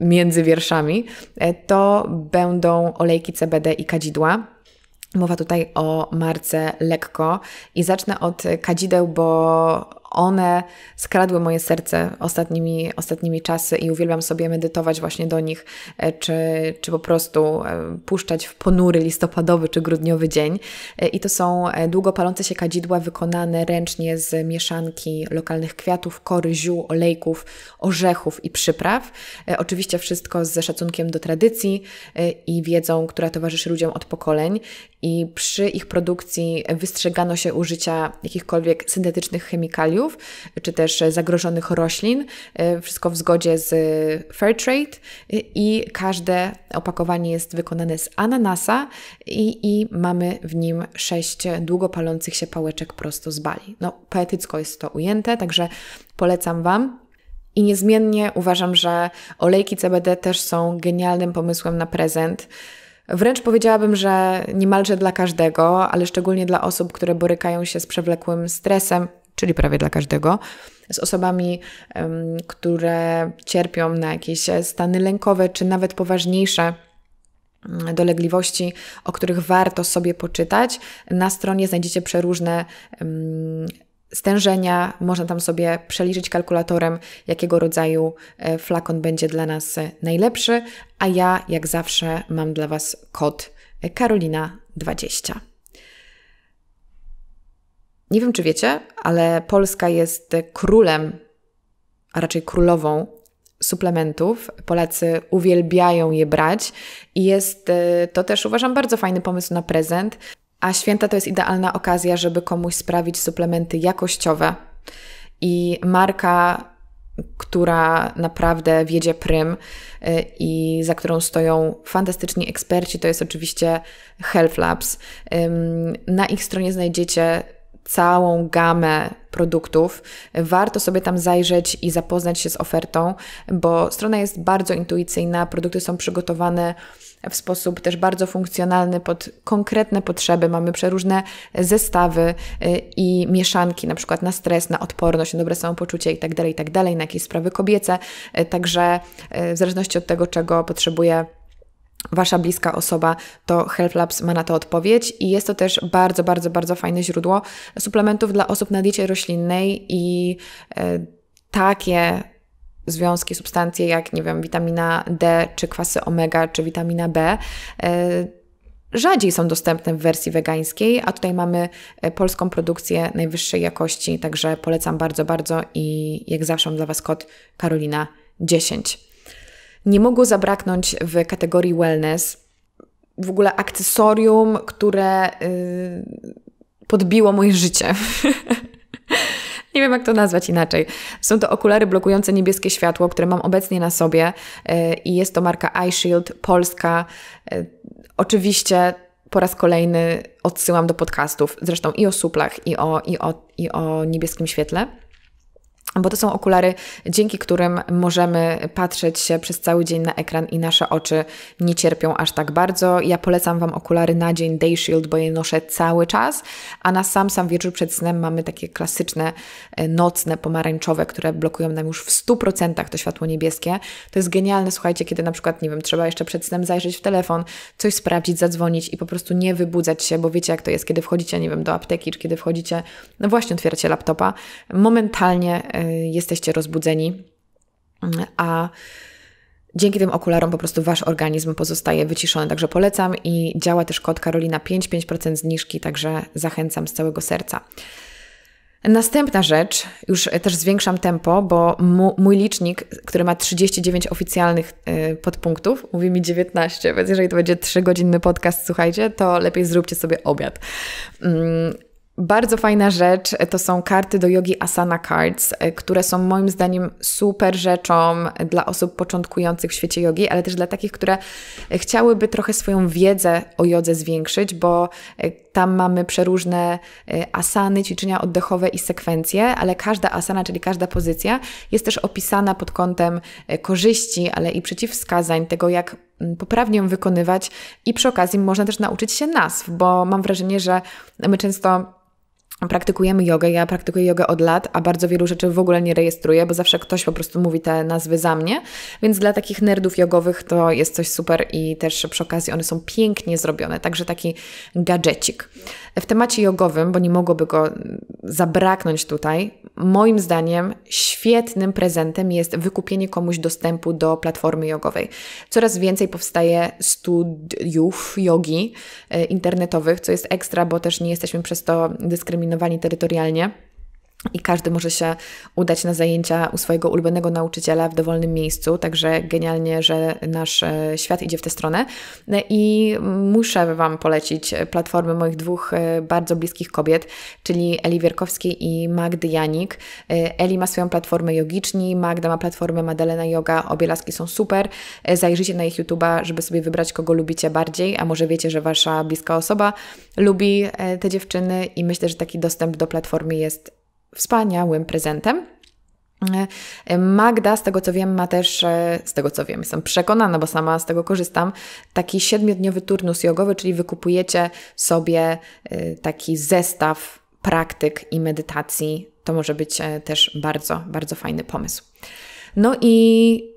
między wierszami, e, to będą olejki CBD i kadzidła. Mowa tutaj o marce Lekko i zacznę od kadzideł, bo one skradły moje serce ostatnimi, ostatnimi czasy i uwielbiam sobie medytować właśnie do nich, e, czy, czy po prostu e, puszczać w ponury listopadowy czy grudniowy dzień. E, I to są długo palące się kadzidła wykonane ręcznie z mieszanki lokalnych kwiatów, kory, ziół, olejków, orzechów i przypraw. Oczywiście wszystko ze szacunkiem do tradycji i wiedzą, która towarzyszy ludziom od pokoleń i przy ich produkcji wystrzegano się użycia jakichkolwiek syntetycznych chemikaliów czy też zagrożonych roślin. E, wszystko w zgodzie z e, fair trade e, i każde opakowanie jest wykonane z ananasa i, i mamy w nim sześć długo palących się pałeczek prosto z bali. No, poetycko jest to ujęte, także polecam Wam. I niezmiennie uważam, że olejki CBD też są genialnym pomysłem na prezent. Wręcz powiedziałabym, że niemalże dla każdego, ale szczególnie dla osób, które borykają się z przewlekłym stresem, czyli prawie dla każdego, z osobami, które cierpią na jakieś stany lękowe czy nawet poważniejsze mm, dolegliwości, o których warto sobie poczytać. Na stronie znajdziecie przeróżne stężenia, można tam sobie przeliczyć kalkulatorem, jakiego rodzaju e, flakon będzie dla nas e, najlepszy, a ja jak zawsze mam dla Was kod e, Karolina20. Nie wiem, czy wiecie, ale Polska jest królem, a raczej królową suplementów. Polacy uwielbiają je brać i jest to też, uważam, bardzo fajny pomysł na prezent. A święta to jest idealna okazja, żeby komuś sprawić suplementy jakościowe. I marka, która naprawdę wiedzie prym y, i za którą stoją fantastyczni eksperci, to jest oczywiście Health Labs. Na ich stronie znajdziecie całą gamę produktów. Warto sobie tam zajrzeć i zapoznać się z ofertą, bo strona jest bardzo intuicyjna, produkty są przygotowane w sposób też bardzo funkcjonalny pod konkretne potrzeby. Mamy przeróżne zestawy y, i mieszanki, na przykład na stres, na odporność, na dobre samopoczucie itd., tak itd., tak na jakieś sprawy kobiece. Y, także y, w zależności od tego, czego potrzebuje Wasza bliska osoba, to Health Labs ma na to odpowiedź i jest to też bardzo, bardzo, bardzo fajne źródło suplementów dla osób na diecie roślinnej i takie związki, substancje jak, nie wiem, witamina D, czy kwasy omega, czy witamina B, e, rzadziej są dostępne w wersji wegańskiej, a tutaj mamy e, polską produkcję najwyższej jakości, także polecam bardzo, bardzo i jak zawsze mam dla Was kod Karolina 10. Nie mogło zabraknąć w kategorii wellness w ogóle akcesorium, które yy, podbiło moje życie. nie wiem jak to nazwać inaczej. Są to okulary blokujące niebieskie światło, które mam obecnie na sobie e, i jest to marka iShield Polska. E, oczywiście po raz kolejny odsyłam do podcastów, zresztą i o suplach, i o, i o, i o niebieskim świetle bo to są okulary, dzięki którym możemy patrzeć się przez cały dzień na ekran i nasze oczy nie cierpią aż tak bardzo. Ja polecam Wam okulary na dzień Day Shield, bo je noszę cały czas, a na sam sam wieczór przed snem mamy takie klasyczne e, nocne pomarańczowe, które blokują nam już w 100% to światło niebieskie. To jest genialne, słuchajcie, kiedy na przykład, nie wiem, trzeba jeszcze przed snem zajrzeć w telefon, coś sprawdzić, zadzwonić i po prostu nie wybudzać się, bo wiecie jak to jest, kiedy wchodzicie, nie wiem, do apteki, czy kiedy wchodzicie, no właśnie otwieracie laptopa, momentalnie e, Y, jesteście rozbudzeni, a Dzięki tym okularom po prostu wasz organizm pozostaje wyciszony, także polecam i działa też kod Karolina 5, 5% zniżki, także zachęcam z całego serca. Następna rzecz, już też zwiększam tempo, bo mój licznik, który ma 39 oficjalnych y, podpunktów, mówi mi 19, więc jeżeli to będzie 3-godzinny podcast, słuchajcie, to lepiej zróbcie sobie obiad. Mm, bardzo fajna rzecz e, to są karty do yogi Asana Cards, e, które są moim zdaniem super rzeczą dla osób początkujących w świecie yogi, ale też dla takich, które e, chciałyby trochę swoją wiedzę o jodze zwiększyć, bo tam mamy przeróżne y, asany, ćwiczenia oddechowe i sekwencje, ale każda asana, czyli każda pozycja, jest też opisana pod kątem y, korzyści, ale i przeciwwskazań, tego jak mm, poprawnie ją wykonywać i przy okazji można też nauczyć się nazw, bo mam wrażenie, że my często praktykujemy jogę. Ja praktykuję jogę od lat, a bardzo wielu rzeczy w ogóle nie rejestruję, bo zawsze ktoś po prostu mówi te nazwy za mnie. Więc dla takich nerdów jogowych to jest coś super i też przy okazji one są pięknie zrobione, także taki gadżecik. W temacie jogowym, bo nie mogłoby go zabraknąć tutaj, moim zdaniem świetnym prezentem jest wykupienie komuś dostępu do platformy jogowej. Coraz więcej powstaje studiów jogi e, internetowych, co jest ekstra, bo też nie jesteśmy przez to dyskryminowani zdominowani terytorialnie. I każdy może się udać na zajęcia u swojego ulubionego nauczyciela w dowolnym miejscu, także genialnie, że nasz e, świat idzie w tę stronę. No I muszę Wam polecić platformy moich dwóch e, bardzo bliskich kobiet, czyli Eli Wierkowskiej i Magdy Janik. E, Eli ma swoją platformę Jogiczni, Magda ma platformę Madelena Yoga, obie laski są super. Zajrzyjcie na ich YouTube'a, żeby sobie wybrać, kogo lubicie bardziej, a może wiecie, że Wasza bliska osoba lubi te dziewczyny i myślę, że taki dostęp do platformy jest wspaniałym prezentem. E, Magda, z tego co wiem, ma też, e, z tego co wiem, jestem przekonana, bo sama z tego korzystam, taki siedmiodniowy turnus jogowy, czyli wykupujecie sobie e, taki zestaw praktyk i medytacji. To może być też bardzo, bardzo fajny pomysł. No i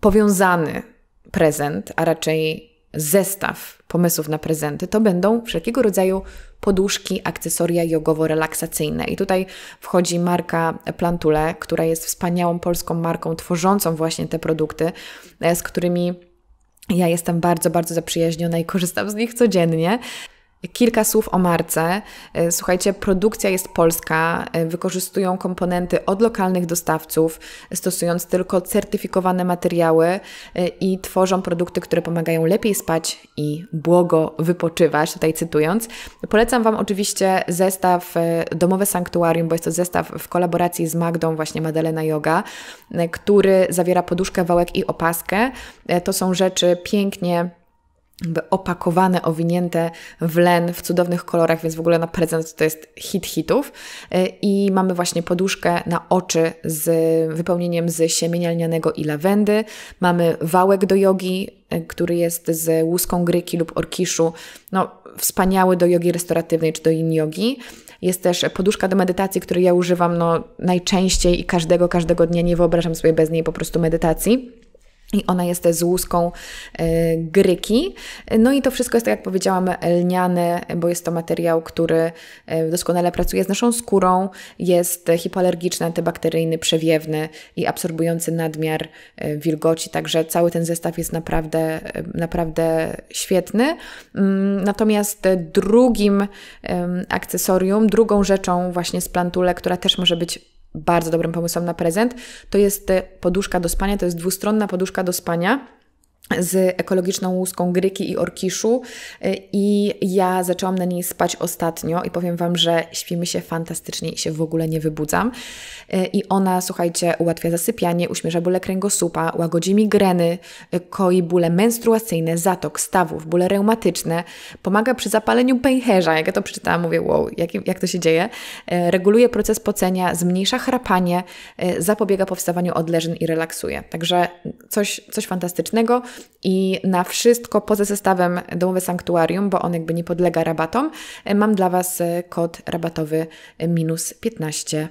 powiązany prezent, a raczej zestaw pomysłów na prezenty, to będą wszelkiego rodzaju poduszki, akcesoria jogowo-relaksacyjne. I tutaj wchodzi marka Plantule, która jest wspaniałą polską marką tworzącą właśnie te produkty, e, z którymi ja jestem bardzo, bardzo zaprzyjaźniona i korzystam z nich codziennie. Kilka słów o marce. E, słuchajcie, produkcja jest polska, e, wykorzystują komponenty od lokalnych dostawców, stosując tylko certyfikowane materiały e, i tworzą produkty, które pomagają lepiej spać i błogo wypoczywać, tutaj cytując. Polecam Wam oczywiście zestaw Domowe Sanktuarium, bo jest to zestaw w kolaboracji z Magdą, właśnie Madelena Yoga, który zawiera poduszkę, wałek i opaskę. To są rzeczy pięknie opakowane, owinięte w len w cudownych kolorach, więc w ogóle na prezent to jest hit hitów. Y, I mamy właśnie poduszkę na oczy z wypełnieniem z siemienia lnianego i lawendy. Mamy wałek do jogi, y, który jest z łuską gryki lub orkiszu. No, wspaniały do jogi restauratywnej czy do yin jogi. Jest też poduszka do medytacji, której ja używam no, najczęściej i każdego, każdego dnia. Nie wyobrażam sobie bez niej po prostu medytacji. I ona jest z łuską e, gryki. No i to wszystko jest, tak jak powiedziałam, lniane, bo jest to materiał, który e, doskonale pracuje z naszą skórą, jest hipoalergiczny, antybakteryjny, przewiewny i absorbujący nadmiar e, wilgoci, także cały ten zestaw jest naprawdę, naprawdę świetny. Mm, natomiast drugim akcesorium, drugą rzeczą właśnie z plantule, która też może być bardzo dobrym pomysłem na prezent, to jest e, poduszka do spania, to jest dwustronna poduszka do spania z ekologiczną łuską gryki i orkiszu y, i ja zaczęłam na niej spać ostatnio i powiem Wam, że śpimy się fantastycznie i się w ogóle nie wybudzam. Y, I ona, słuchajcie, ułatwia zasypianie, uśmierza bóle kręgosłupa, łagodzi migreny, y, koi bóle menstruacyjne, zatok, stawów, bóle reumatyczne, pomaga przy zapaleniu pęcherza, jak ja to przeczytałam, mówię wow, jak, jak to się dzieje, reguluje proces pocenia, zmniejsza chrapanie, zapobiega powstawaniu odleżyn i relaksuje. Także coś, coś fantastycznego. I na wszystko poza zestawem domowe sanktuarium, bo on jakby nie podlega rabatom, e, mam dla Was e, kod rabatowy e, minus 15%.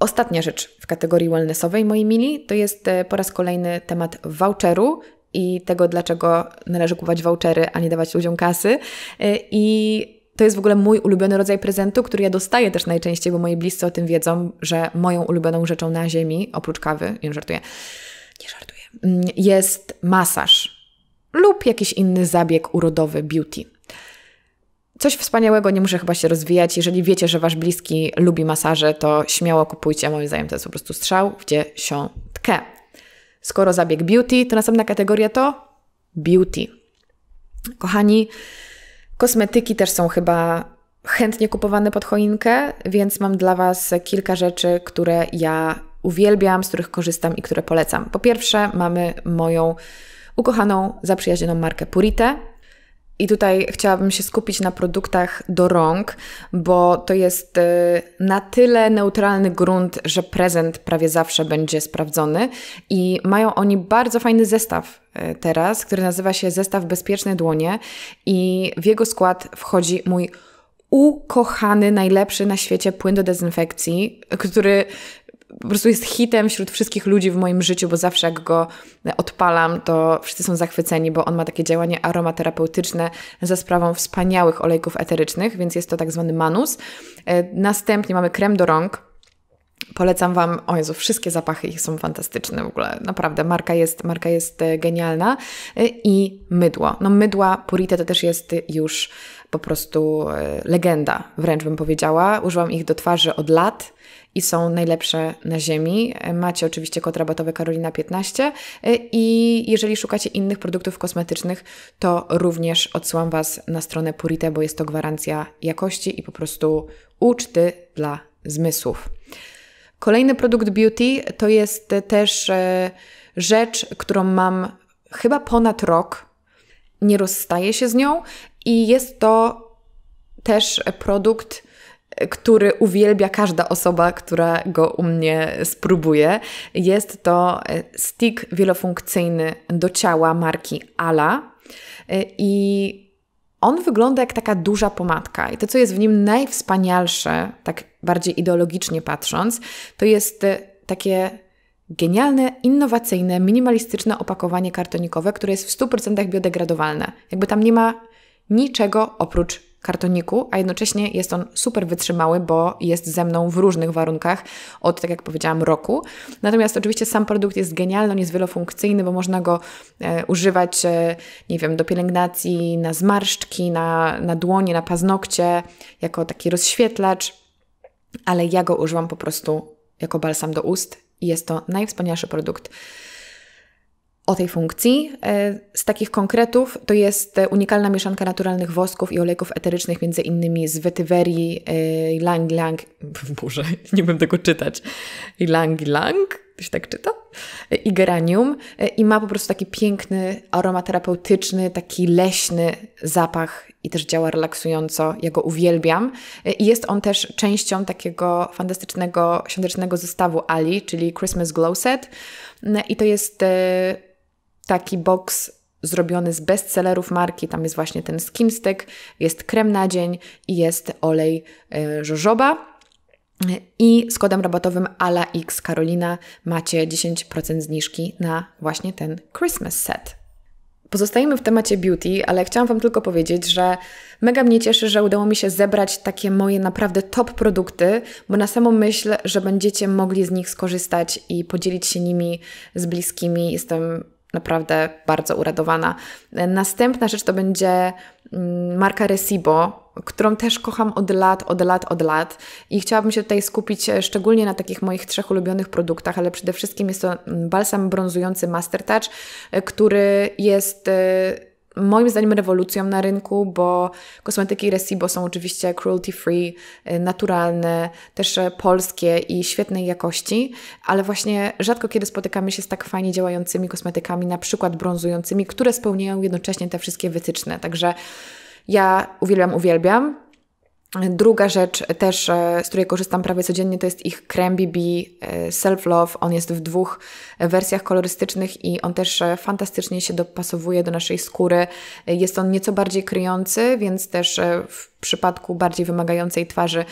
Ostatnia rzecz w kategorii wellnessowej, moi mili, to jest po raz kolejny temat voucheru i tego, dlaczego należy kupować vouchery, a nie dawać ludziom kasy. I to jest w ogóle mój ulubiony rodzaj prezentu, który ja dostaję też najczęściej, bo moi bliscy o tym wiedzą, że moją ulubioną rzeczą na ziemi, oprócz kawy, nie żartuję, nie żartuję. Mm, jest masaż lub jakiś inny zabieg urodowy beauty. Coś wspaniałego, nie muszę chyba się rozwijać. Jeżeli wiecie, że wasz bliski lubi masaże, to śmiało kupujcie. Moim zdaniem to jest po prostu strzał, gdzie się tkę. Skoro zabieg beauty, to następna kategoria to beauty. Kochani, kosmetyki też są chyba chętnie kupowane pod choinkę, więc mam dla Was kilka rzeczy, które ja uwielbiam, z których korzystam i które polecam. Po pierwsze, mamy moją ukochaną, zaprzyjaźnioną markę Purite. I tutaj chciałabym się skupić na produktach do rąk, bo to jest y, na tyle neutralny grunt, że prezent prawie zawsze będzie sprawdzony. I mają oni bardzo fajny zestaw y, teraz, który nazywa się Zestaw Bezpieczne Dłonie. I w jego skład wchodzi mój ukochany, najlepszy na świecie płyn do dezynfekcji, który po prostu jest hitem wśród wszystkich ludzi w moim życiu, bo zawsze jak go odpalam, to wszyscy są zachwyceni, bo on ma takie działanie aromaterapeutyczne za sprawą wspaniałych olejków eterycznych, więc jest to tak zwany manus. E, następnie mamy krem do rąk. Polecam Wam, o Jezu, wszystkie zapachy ich są fantastyczne w ogóle, naprawdę, marka jest, marka jest e, genialna e, i mydło. No mydła Purite to też jest już po prostu legenda, wręcz bym powiedziała. Użyłam ich do twarzy od lat i są najlepsze na ziemi. Macie oczywiście kod rabatowy Karolina15 y, i jeżeli szukacie innych produktów kosmetycznych, to również odsyłam Was na stronę Purite, bo jest to gwarancja jakości i po prostu uczty dla zmysłów. Kolejny produkt beauty to jest też e, rzecz, którą mam chyba ponad rok. Nie rozstaję się z nią i jest to też produkt który uwielbia każda osoba, która go u mnie spróbuje. Jest to e, stick wielofunkcyjny do ciała marki Ala e, i on wygląda jak taka duża pomadka. I to, co jest w nim najwspanialsze, tak bardziej ideologicznie patrząc, to jest e, takie genialne, innowacyjne, minimalistyczne opakowanie kartonikowe, które jest w 100% biodegradowalne. Jakby tam nie ma niczego oprócz kartoniku, a jednocześnie jest on super wytrzymały, bo jest ze mną w różnych warunkach od, tak jak powiedziałam, roku. Natomiast oczywiście sam produkt jest genialny, on jest wielofunkcyjny, bo można go e, używać, e, nie wiem, do pielęgnacji, na zmarszczki, na, na dłonie, na paznokcie, jako taki rozświetlacz, ale ja go używam po prostu jako balsam do ust i jest to najwspanialszy produkt o tej funkcji. E, z takich konkretów to jest e, unikalna mieszanka naturalnych wosków i olejków eterycznych, między innymi z wetywerii, e, lang lang, boże, nie będę tego czytać, lang lang, to się tak czyta, i geranium i ma po prostu taki piękny, aromaterapeutyczny, taki leśny zapach i też działa relaksująco, ja go uwielbiam. I jest on też częścią takiego fantastycznego, świątecznego zestawu Ali, czyli Christmas Glow Set i to jest taki boks zrobiony z bestsellerów marki. Tam jest właśnie ten skimstek, jest krem na dzień i jest olej e, żożoba. I z kodem rabatowym X Karolina macie 10% zniżki na właśnie ten Christmas set. Pozostajemy w temacie beauty, ale chciałam Wam tylko powiedzieć, że mega mnie cieszy, że udało mi się zebrać takie moje naprawdę top produkty, bo na samą myśl, że będziecie mogli z nich skorzystać i podzielić się nimi z bliskimi, jestem naprawdę bardzo uradowana. Następna rzecz to będzie mm, marka Resibo, którą też kocham od lat, od lat, od lat. I chciałabym się tutaj skupić e, szczególnie na takich moich trzech ulubionych produktach, ale przede wszystkim jest to mm, balsam brązujący Master Touch, e, który jest e, moim zdaniem rewolucją na rynku, bo kosmetyki Resibo są oczywiście cruelty free, y, naturalne, też e, polskie i świetnej jakości, ale właśnie rzadko kiedy spotykamy się z tak fajnie działającymi kosmetykami, na przykład brązującymi, które spełniają jednocześnie te wszystkie wytyczne. Także ja uwielbiam, uwielbiam. Druga rzecz też, e, z której korzystam prawie codziennie, to jest ich Creme BB e, Self Love. On jest w dwóch wersjach kolorystycznych i on też e, fantastycznie się dopasowuje do naszej skóry. Jest on nieco bardziej kryjący, więc też w przypadku bardziej wymagającej twarzy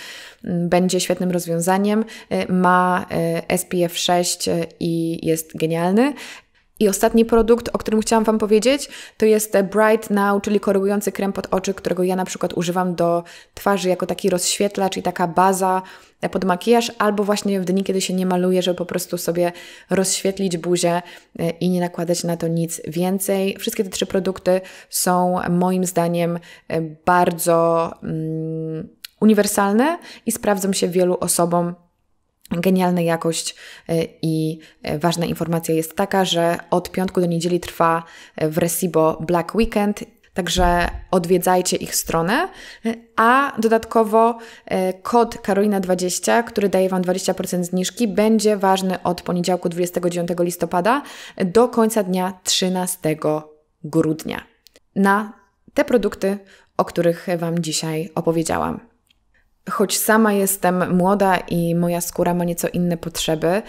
mm, będzie świetnym rozwiązaniem. Ma SPF 6 i jest genialny. I ostatni produkt, o którym chciałam Wam powiedzieć, to jest Bright Now, czyli korygujący krem pod oczy, którego ja na przykład używam do twarzy jako taki rozświetlacz i taka baza e, pod makijaż, albo właśnie w dni, kiedy się nie maluje, żeby po prostu sobie rozświetlić buzię e, i nie nakładać na to nic więcej. Wszystkie te trzy produkty są moim zdaniem e, bardzo mm, uniwersalne i sprawdzą się wielu osobom genialna jakość e, i e, ważna informacja jest taka, że od piątku do niedzieli trwa e, w Recibo Black Weekend. Także odwiedzajcie ich stronę, a dodatkowo kod Karolina20, który daje Wam 20% zniżki, będzie ważny od poniedziałku 29 listopada do końca dnia 13 grudnia na te produkty, o których Wam dzisiaj opowiedziałam choć sama jestem młoda i moja skóra ma nieco inne potrzeby, e,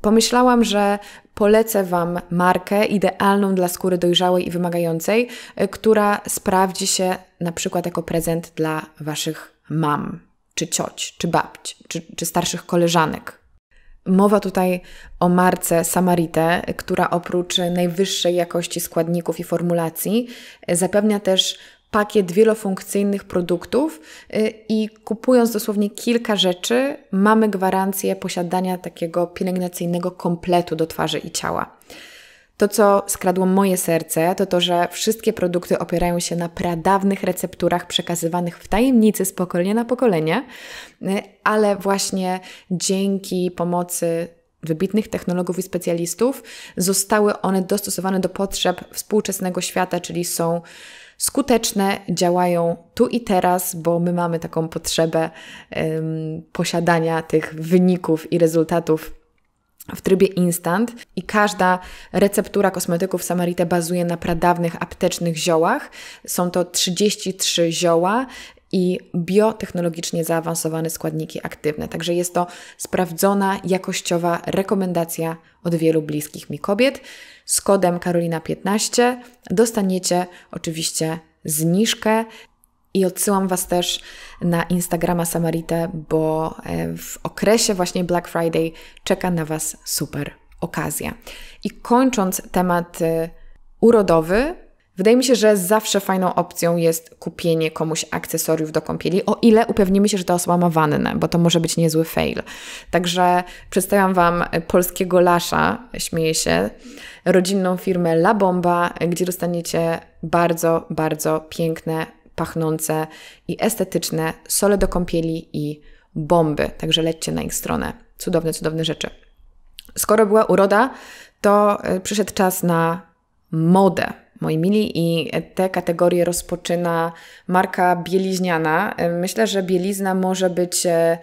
pomyślałam, że polecę Wam markę idealną dla skóry dojrzałej i wymagającej, e, która sprawdzi się na przykład jako prezent dla Waszych mam, czy cioć, czy babci, czy, czy starszych koleżanek. Mowa tutaj o marce Samarite, która oprócz najwyższej jakości składników i formulacji e, zapewnia też pakiet wielofunkcyjnych produktów y, i kupując dosłownie kilka rzeczy, mamy gwarancję posiadania takiego pielęgnacyjnego kompletu do twarzy i ciała. To, co skradło moje serce, to to, że wszystkie produkty opierają się na pradawnych recepturach przekazywanych w tajemnicy z pokolenia na pokolenie, y, ale właśnie dzięki pomocy wybitnych technologów i specjalistów zostały one dostosowane do potrzeb współczesnego świata, czyli są skuteczne, działają tu i teraz, bo my mamy taką potrzebę um, posiadania tych wyników i rezultatów w trybie instant i każda receptura kosmetyków Samarite bazuje na pradawnych aptecznych ziołach. Są to 33 zioła i biotechnologicznie zaawansowane składniki aktywne. Także jest to sprawdzona, jakościowa rekomendacja od wielu bliskich mi kobiet z kodem Karolina15 dostaniecie oczywiście zniżkę. I odsyłam Was też na Instagrama Samaritę, bo e, w okresie właśnie Black Friday czeka na Was super okazja. I kończąc temat e, urodowy, Wydaje mi się, że zawsze fajną opcją jest kupienie komuś akcesoriów do kąpieli, o ile upewnimy się, że ta osoba ma wannę, bo to może być niezły fail. Także przedstawiam Wam polskiego lasza, śmieję się, rodzinną firmę La Bomba, gdzie dostaniecie bardzo, bardzo piękne, pachnące i estetyczne sole do kąpieli i bomby. Także lećcie na ich stronę. Cudowne, cudowne rzeczy. Skoro była uroda, to e, przyszedł czas na modę moi mili, i te kategorie rozpoczyna marka bieliźniana. E, myślę, że bielizna może być e,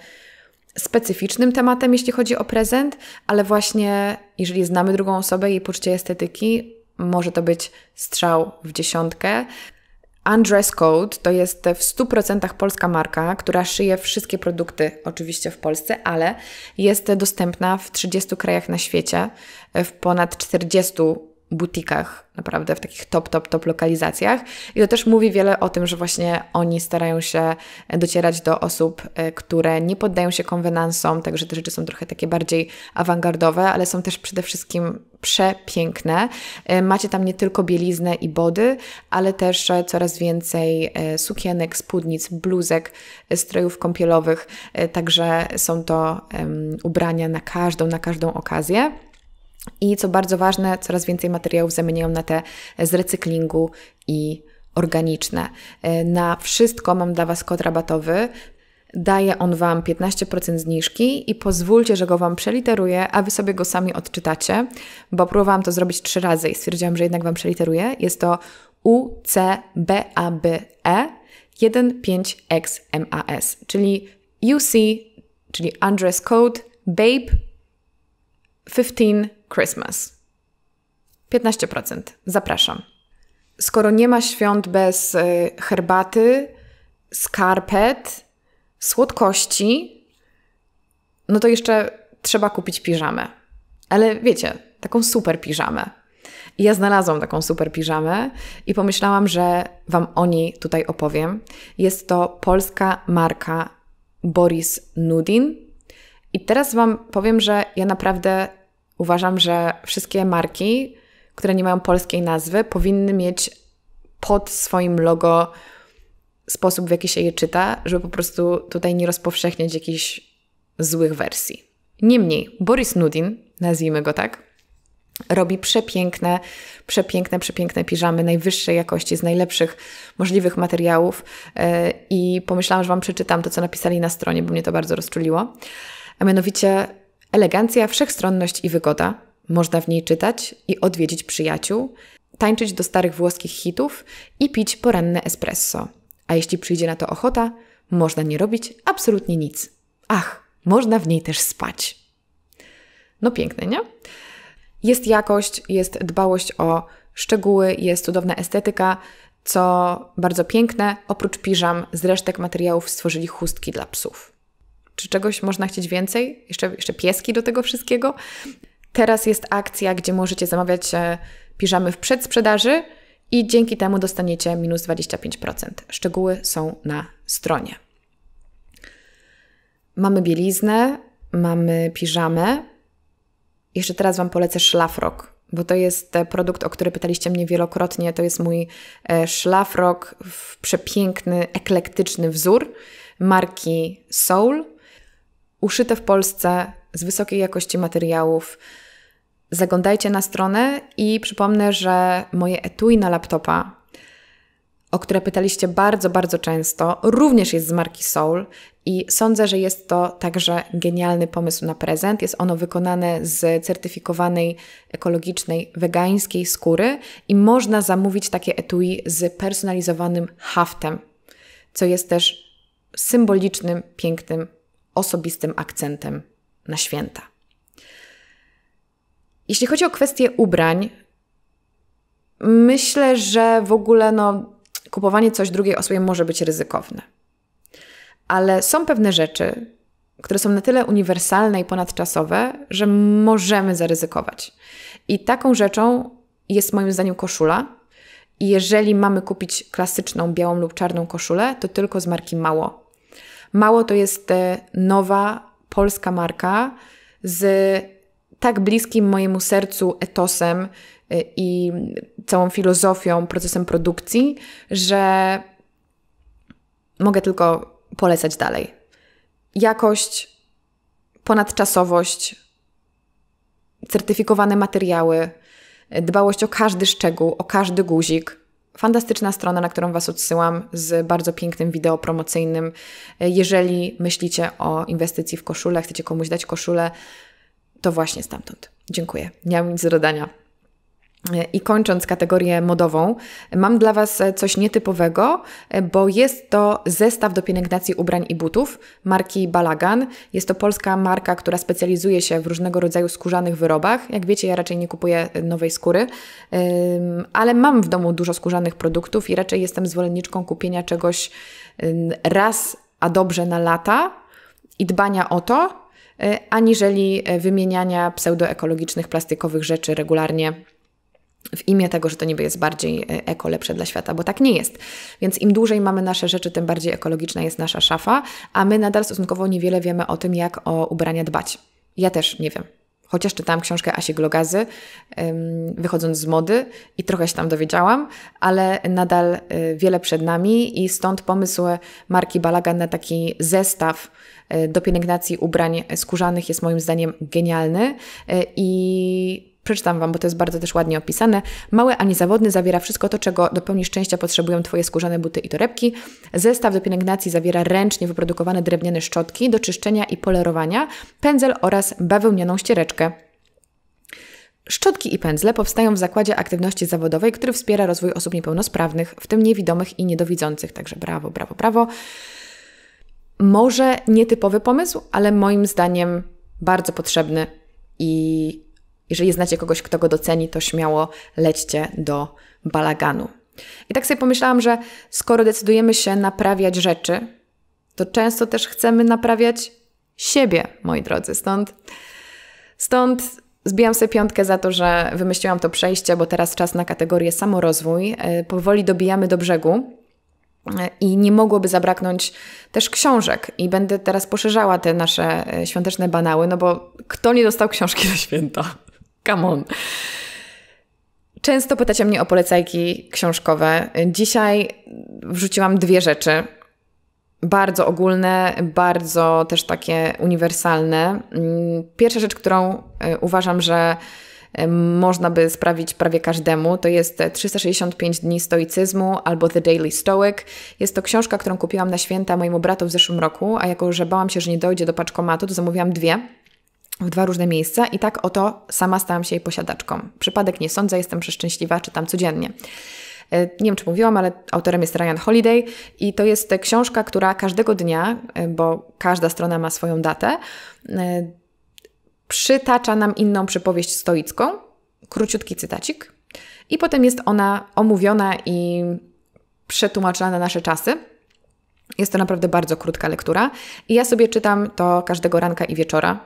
specyficznym tematem, jeśli chodzi o prezent, ale właśnie jeżeli znamy drugą osobę, jej poczucie estetyki, może to być strzał w dziesiątkę. Undress Code to jest w 100% polska marka, która szyje wszystkie produkty oczywiście w Polsce, ale jest dostępna w 30 krajach na świecie, e, w ponad 40 butikach, naprawdę w takich top, top, top lokalizacjach. I to też mówi wiele o tym, że właśnie oni starają się docierać do osób, e, które nie poddają się konwenansom, także te rzeczy są trochę takie bardziej awangardowe, ale są też przede wszystkim przepiękne. E, macie tam nie tylko bieliznę i body, ale też coraz więcej e, sukienek, spódnic, bluzek, strojów kąpielowych, także są to ubrania na każdą, na każdą okazję. I co bardzo ważne, coraz więcej materiałów zamieniają na te z recyklingu i organiczne. E, na wszystko mam dla Was kod rabatowy. Daje on Wam 15% zniżki i pozwólcie, że go Wam przeliteruję, a Wy sobie go sami odczytacie, bo próbowałam to zrobić trzy razy i stwierdziłam, że jednak Wam przeliteruję. Jest to UCBABE 15XMAS, czyli UC, czyli Andress Code, BABE 15 Christmas. 15%. Zapraszam. Skoro nie ma świąt bez y, herbaty, skarpet, słodkości, no to jeszcze trzeba kupić piżamę. Ale wiecie, taką super piżamę. I ja znalazłam taką super piżamę i pomyślałam, że Wam o niej tutaj opowiem. Jest to polska marka Boris Nudin, i teraz Wam powiem, że ja naprawdę uważam, że wszystkie marki, które nie mają polskiej nazwy, powinny mieć pod swoim logo sposób, w jaki się je czyta, żeby po prostu tutaj nie rozpowszechniać jakichś złych wersji. Niemniej, Boris Nudin, nazwijmy go tak, robi przepiękne, przepiękne, przepiękne piżamy najwyższej jakości, z najlepszych możliwych materiałów e, i pomyślałam, że Wam przeczytam to, co napisali na stronie, bo mnie to bardzo rozczuliło a mianowicie elegancja, wszechstronność i wygoda. Można w niej czytać i odwiedzić przyjaciół, tańczyć do starych włoskich hitów i pić poranne espresso. A jeśli przyjdzie na to ochota, można nie robić absolutnie nic. Ach, można w niej też spać. No piękne, nie? Jest jakość, jest dbałość o szczegóły, jest cudowna estetyka, co bardzo piękne, oprócz piżam z resztek materiałów stworzyli chustki dla psów. Czy czegoś można chcieć więcej? Jeszcze, jeszcze pieski do tego wszystkiego. Teraz jest akcja, gdzie możecie zamawiać e, piżamy w przedsprzedaży i dzięki temu dostaniecie minus 25%. Szczegóły są na stronie. Mamy bieliznę, mamy piżamę. Jeszcze teraz Wam polecę szlafrok, bo to jest e, produkt, o który pytaliście mnie wielokrotnie. To jest mój e, szlafrok w przepiękny, eklektyczny wzór marki Soul uszyte w Polsce z wysokiej jakości materiałów. Zaglądajcie na stronę i przypomnę, że moje etui na laptopa, o które pytaliście bardzo, bardzo często, również jest z marki Soul i sądzę, że jest to także genialny pomysł na prezent. Jest ono wykonane z certyfikowanej ekologicznej, wegańskiej skóry i można zamówić takie etui z personalizowanym haftem, co jest też symbolicznym, pięknym osobistym akcentem na święta. Jeśli chodzi o kwestię ubrań, myślę, że w ogóle no, kupowanie coś drugiej osobie może być ryzykowne. Ale są pewne rzeczy, które są na tyle uniwersalne i ponadczasowe, że możemy zaryzykować. I taką rzeczą jest moim zdaniem koszula. I jeżeli mamy kupić klasyczną białą lub czarną koszulę, to tylko z marki Mało, Mało to jest e, nowa polska marka z tak bliskim mojemu sercu etosem e, i całą filozofią, procesem produkcji, że mogę tylko polecać dalej. Jakość, ponadczasowość, certyfikowane materiały, e, dbałość o każdy szczegół, o każdy guzik. Fantastyczna strona, na którą Was odsyłam z bardzo pięknym wideo promocyjnym. Jeżeli myślicie o inwestycji w koszulę, chcecie komuś dać koszulę, to właśnie stamtąd. Dziękuję. Nie mam nic do dodania. I kończąc kategorię modową, mam dla Was coś nietypowego, bo jest to zestaw do pielęgnacji ubrań i butów marki Balagan. Jest to polska marka, która specjalizuje się w różnego rodzaju skórzanych wyrobach. Jak wiecie, ja raczej nie kupuję nowej skóry, ale mam w domu dużo skórzanych produktów i raczej jestem zwolenniczką kupienia czegoś raz, a dobrze na lata i dbania o to, y, aniżeli e, wymieniania pseudoekologicznych plastikowych rzeczy regularnie w imię tego, że to niby jest bardziej e, eko, lepsze dla świata, bo tak nie jest. Więc im dłużej mamy nasze rzeczy, tym bardziej ekologiczna jest nasza szafa, a my nadal stosunkowo niewiele wiemy o tym, jak o ubrania dbać. Ja też nie wiem. Chociaż czytałam książkę Asi Glogazy, wychodząc z mody i trochę się tam dowiedziałam, ale nadal e, wiele przed nami i stąd pomysł marki Balagan na taki zestaw e, do pielęgnacji ubrań skórzanych jest moim zdaniem genialny i Przeczytam Wam, bo to jest bardzo też ładnie opisane. Mały, a niezawodny zawiera wszystko to, czego do pełni szczęścia potrzebują Twoje skórzane buty i torebki. Zestaw do pielęgnacji zawiera ręcznie wyprodukowane drewniane szczotki do czyszczenia i polerowania, pędzel oraz bawełnianą ściereczkę. Szczotki i pędzle powstają w zakładzie aktywności zawodowej, który wspiera rozwój osób niepełnosprawnych, w tym niewidomych i niedowidzących. Także brawo, brawo, brawo. Może nietypowy pomysł, ale moim zdaniem bardzo potrzebny i jeżeli znacie kogoś, kto go doceni, to śmiało lećcie do balaganu. I tak sobie pomyślałam, że skoro decydujemy się naprawiać rzeczy, to często też chcemy naprawiać siebie, moi drodzy. Stąd, stąd Zbijam sobie piątkę za to, że wymyśliłam to przejście, bo teraz czas na kategorię samorozwój. E, powoli dobijamy do brzegu. E, I nie mogłoby zabraknąć też książek. I będę teraz poszerzała te nasze e, świąteczne banały, no bo kto nie dostał książki do święta? Come on. Często pytacie mnie o polecajki książkowe. Dzisiaj wrzuciłam dwie rzeczy. Bardzo ogólne, bardzo też takie uniwersalne. Mm, pierwsza rzecz, którą e, uważam, że e, można by sprawić prawie każdemu. To jest 365 dni stoicyzmu albo The Daily Stoic. Jest to książka, którą kupiłam na święta mojemu bratu w zeszłym roku, a jako, że bałam się, że nie dojdzie do paczkomatu, to zamówiłam dwie w dwa różne miejsca i tak oto sama stałam się jej posiadaczką. Przypadek nie sądzę, jestem przeszczęśliwa, czytam codziennie. E, nie wiem, czy mówiłam, ale autorem jest Ryan Holiday i to jest książka, która każdego dnia, e, bo każda strona ma swoją datę, e, przytacza nam inną przypowieść stoicką, króciutki cytacik i potem jest ona omówiona i przetłumaczona na nasze czasy. Jest to naprawdę bardzo krótka lektura i ja sobie czytam to każdego ranka i wieczora,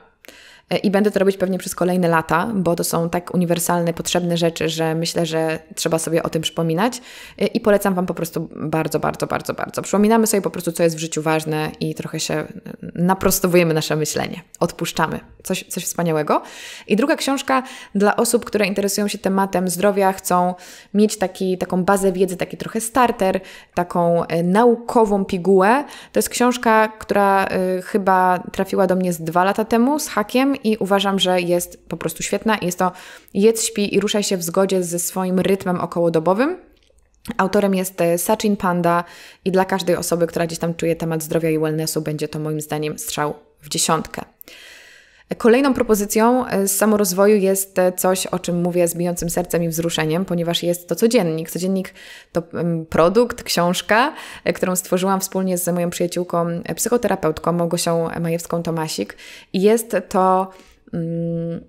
E, i będę to robić pewnie przez kolejne lata, bo to są tak uniwersalne, potrzebne rzeczy, że myślę, że trzeba sobie o tym przypominać e, i polecam Wam po prostu bardzo, bardzo, bardzo, bardzo. Przypominamy sobie po prostu, co jest w życiu ważne i trochę się e, naprostowujemy nasze myślenie, odpuszczamy. Coś, coś wspaniałego. I druga książka dla osób, które interesują się tematem zdrowia, chcą mieć taki, taką bazę wiedzy, taki trochę starter, taką naukową pigułę. To jest książka, która chyba trafiła do mnie z dwa lata temu z hakiem i uważam, że jest po prostu świetna. Jest to Jedz, śpi i ruszaj się w zgodzie ze swoim rytmem okołodobowym. Autorem jest e, Sachin Panda i dla każdej osoby, która gdzieś tam czuje temat zdrowia i wellnessu, będzie to moim zdaniem strzał w dziesiątkę. Kolejną propozycją e, z samorozwoju jest e, coś, o czym mówię z bijącym sercem i wzruszeniem, ponieważ jest to codziennik. Codziennik to produkt, książka, e, którą stworzyłam wspólnie z moją przyjaciółką, psychoterapeutką Małgosią Majewską-Tomasik. I jest to mm,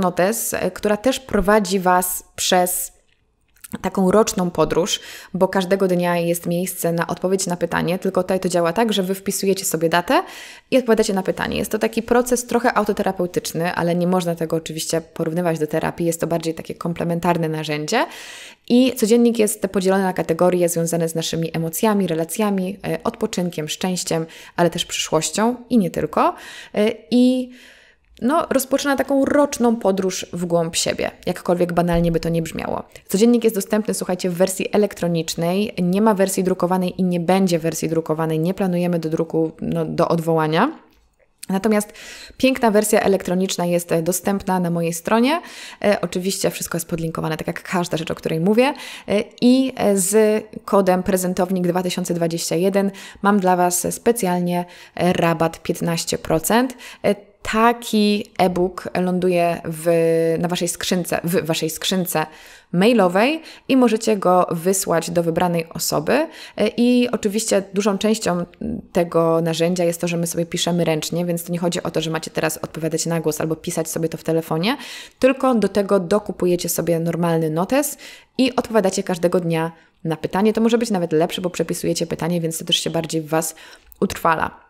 notes, która też prowadzi Was przez taką roczną podróż, bo każdego dnia jest miejsce na odpowiedź na pytanie, tylko tutaj to działa tak, że wy wpisujecie sobie datę i odpowiadacie na pytanie. Jest to taki proces trochę autoterapeutyczny, ale nie można tego oczywiście porównywać do terapii, jest to bardziej takie komplementarne narzędzie. I codziennik jest podzielony na kategorie związane z naszymi emocjami, relacjami, e, odpoczynkiem, szczęściem, ale też przyszłością i nie tylko. E, I no, rozpoczyna taką roczną podróż w głąb siebie, jakkolwiek banalnie by to nie brzmiało. Codziennik jest dostępny, słuchajcie, w wersji elektronicznej, nie ma wersji drukowanej i nie będzie wersji drukowanej, nie planujemy do druku, no, do odwołania. Natomiast piękna wersja elektroniczna jest dostępna na mojej stronie. E, oczywiście wszystko jest podlinkowane, tak jak każda rzecz, o której mówię. E, I e, z kodem prezentownik 2021 mam dla Was specjalnie rabat 15% taki e-book ląduje w, na waszej skrzynce, w waszej skrzynce mailowej i możecie go wysłać do wybranej osoby. E, I oczywiście dużą częścią tego narzędzia jest to, że my sobie piszemy ręcznie, więc to nie chodzi o to, że macie teraz odpowiadać na głos albo pisać sobie to w telefonie, tylko do tego dokupujecie sobie normalny notes i odpowiadacie każdego dnia na pytanie. To może być nawet lepsze, bo przepisujecie pytanie, więc to też się bardziej w was utrwala.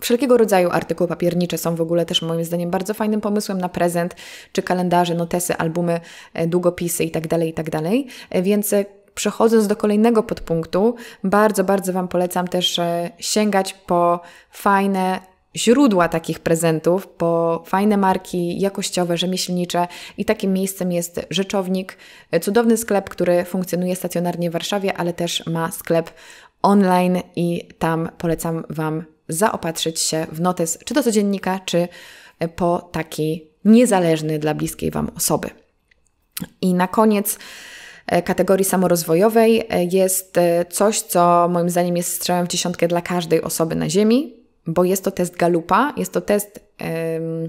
Wszelkiego rodzaju artykuły papiernicze są w ogóle też moim zdaniem bardzo fajnym pomysłem na prezent, czy kalendarze, notesy, albumy, e, długopisy itd., tak itd. Tak e, więc e, przechodząc do kolejnego podpunktu, bardzo, bardzo Wam polecam też sięgać po fajne źródła takich prezentów, po fajne marki jakościowe, rzemieślnicze i takim miejscem jest Rzeczownik, cudowny sklep, który funkcjonuje stacjonarnie w Warszawie, ale też ma sklep online i tam polecam Wam zaopatrzyć się w notes czy to codziennika, czy e, po taki niezależny dla bliskiej Wam osoby. I na koniec e, kategorii samorozwojowej e, jest coś, co moim zdaniem jest strzałem w dziesiątkę dla każdej osoby na Ziemi, bo jest to test Galupa, jest to test, um,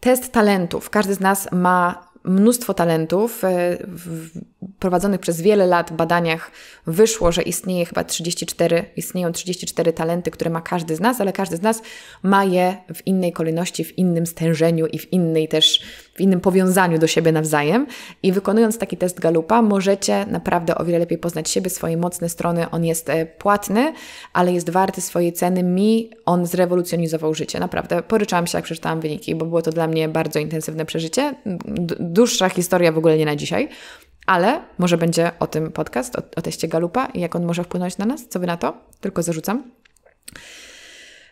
test talentów. Każdy z nas ma mnóstwo talentów. W, prowadzonych przez wiele lat badaniach wyszło, że istnieje chyba 34, istnieją 34 talenty, które ma każdy z nas, ale każdy z nas ma je w innej kolejności, w innym stężeniu i w innej też, w innym powiązaniu do siebie nawzajem. I wykonując taki test Galupa, możecie naprawdę o wiele lepiej poznać siebie, swoje mocne strony. On jest e, płatny, ale jest warty swojej ceny. Mi on zrewolucjonizował życie, naprawdę. Poryczałam się, jak przeczytałam wyniki, bo było to dla mnie bardzo intensywne przeżycie. D dłuższa historia w ogóle nie na dzisiaj. Ale może będzie o tym podcast, o, o teście Galupa i jak on może wpłynąć na nas. Co wy na to? Tylko zarzucam.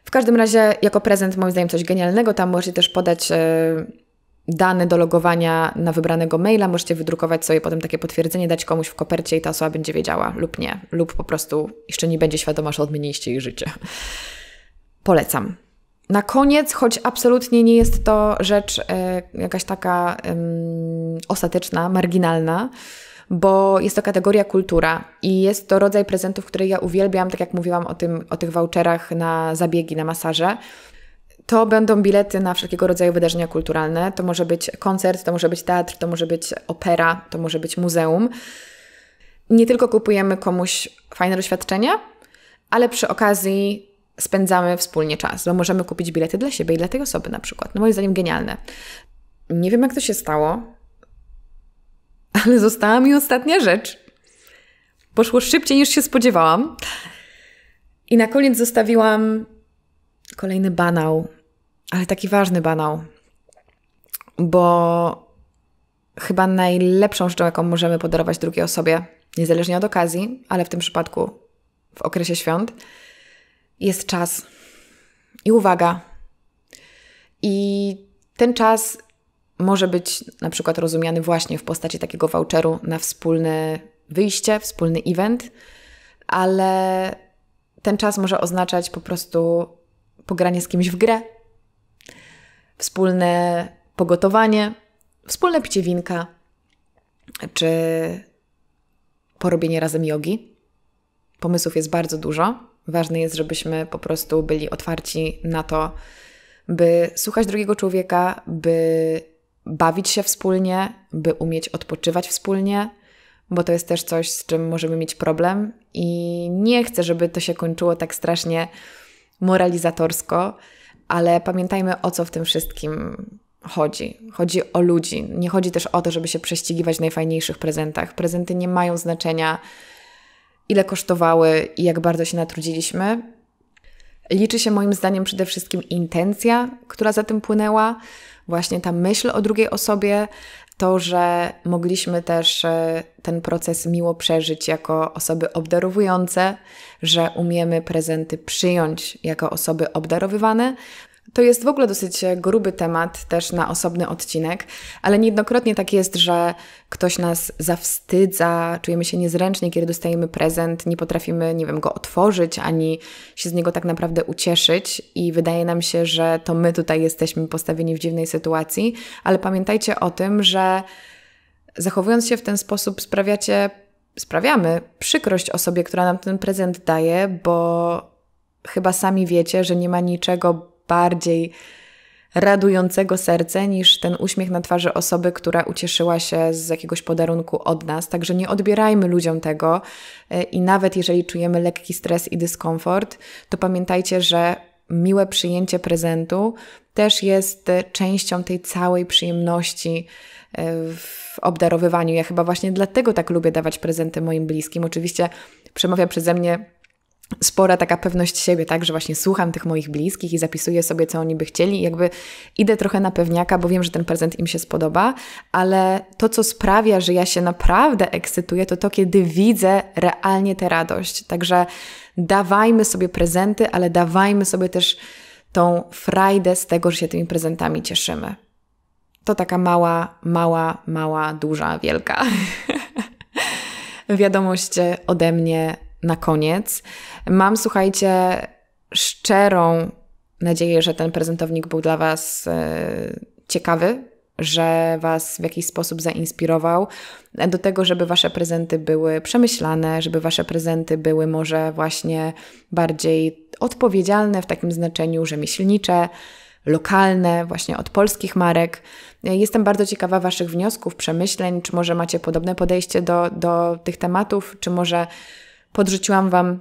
W każdym razie, jako prezent, moim zdaniem, coś genialnego. Tam możecie też podać e, dane do logowania na wybranego maila. Możecie wydrukować sobie potem takie potwierdzenie, dać komuś w kopercie i ta osoba będzie wiedziała lub nie, lub po prostu jeszcze nie będzie świadoma, że odmieniliście jej życie. Polecam. Na koniec, choć absolutnie nie jest to rzecz e, jakaś taka y, ostateczna, marginalna, bo jest to kategoria kultura i jest to rodzaj prezentów, które ja uwielbiam, tak jak mówiłam o, tym, o tych voucherach na zabiegi, na masaże. To będą bilety na wszelkiego rodzaju wydarzenia kulturalne. To może być koncert, to może być teatr, to może być opera, to może być muzeum. Nie tylko kupujemy komuś fajne doświadczenie, ale przy okazji spędzamy wspólnie czas, bo możemy kupić bilety dla siebie i dla tej osoby na przykład. No moim zdaniem genialne. Nie wiem, jak to się stało, ale została mi ostatnia rzecz. Poszło szybciej niż się spodziewałam. I na koniec zostawiłam kolejny banał, ale taki ważny banał, bo chyba najlepszą rzeczą, jaką możemy podarować drugiej osobie, niezależnie od okazji, ale w tym przypadku w okresie świąt, jest czas i uwaga. I ten czas może być na przykład rozumiany właśnie w postaci takiego voucheru na wspólne wyjście, wspólny event, ale ten czas może oznaczać po prostu pogranie z kimś w grę, wspólne pogotowanie, wspólne picie winka, czy porobienie razem jogi. Pomysłów jest bardzo dużo. Ważne jest, żebyśmy po prostu byli otwarci na to, by słuchać drugiego człowieka, by bawić się wspólnie, by umieć odpoczywać wspólnie, bo to jest też coś, z czym możemy mieć problem i nie chcę, żeby to się kończyło tak strasznie moralizatorsko, ale pamiętajmy o co w tym wszystkim chodzi. Chodzi o ludzi. Nie chodzi też o to, żeby się prześcigiwać w najfajniejszych prezentach. Prezenty nie mają znaczenia ile kosztowały i jak bardzo się natrudziliśmy. Liczy się moim zdaniem przede wszystkim intencja, która za tym płynęła, właśnie ta myśl o drugiej osobie, to, że mogliśmy też e, ten proces miło przeżyć jako osoby obdarowujące, że umiemy prezenty przyjąć jako osoby obdarowywane. To jest w ogóle dosyć e, gruby temat, też na osobny odcinek, ale niejednokrotnie tak jest, że ktoś nas zawstydza, czujemy się niezręcznie, kiedy dostajemy prezent, nie potrafimy, nie wiem, go otworzyć ani się z niego tak naprawdę ucieszyć i wydaje nam się, że to my tutaj jesteśmy postawieni w dziwnej sytuacji, ale pamiętajcie o tym, że zachowując się w ten sposób sprawiacie, sprawiamy przykrość osobie, która nam ten prezent daje, bo chyba sami wiecie, że nie ma niczego bardziej radującego serce niż ten uśmiech na twarzy osoby, która ucieszyła się z jakiegoś podarunku od nas. Także nie odbierajmy ludziom tego i nawet jeżeli czujemy lekki stres i dyskomfort, to pamiętajcie, że miłe przyjęcie prezentu też jest częścią tej całej przyjemności e, w obdarowywaniu. Ja chyba właśnie dlatego tak lubię dawać prezenty moim bliskim. Oczywiście przemawia przeze mnie spora taka pewność siebie, tak, że właśnie słucham tych moich bliskich i zapisuję sobie, co oni by chcieli. I jakby idę trochę na pewniaka, bo wiem, że ten prezent im się spodoba, ale to, co sprawia, że ja się naprawdę ekscytuję, to to, kiedy widzę realnie tę radość. Także dawajmy sobie prezenty, ale dawajmy sobie też tą frajdę z tego, że się tymi prezentami cieszymy. To taka mała, mała, mała, duża, wielka wiadomość ode mnie na koniec. Mam, słuchajcie, szczerą nadzieję, że ten prezentownik był dla Was e, ciekawy, że Was w jakiś sposób zainspirował e, do tego, żeby Wasze prezenty były przemyślane, żeby Wasze prezenty były może właśnie bardziej odpowiedzialne w takim znaczeniu rzemieślnicze, lokalne, właśnie od polskich marek. E, jestem bardzo ciekawa Waszych wniosków, przemyśleń, czy może macie podobne podejście do, do tych tematów, czy może podrzuciłam Wam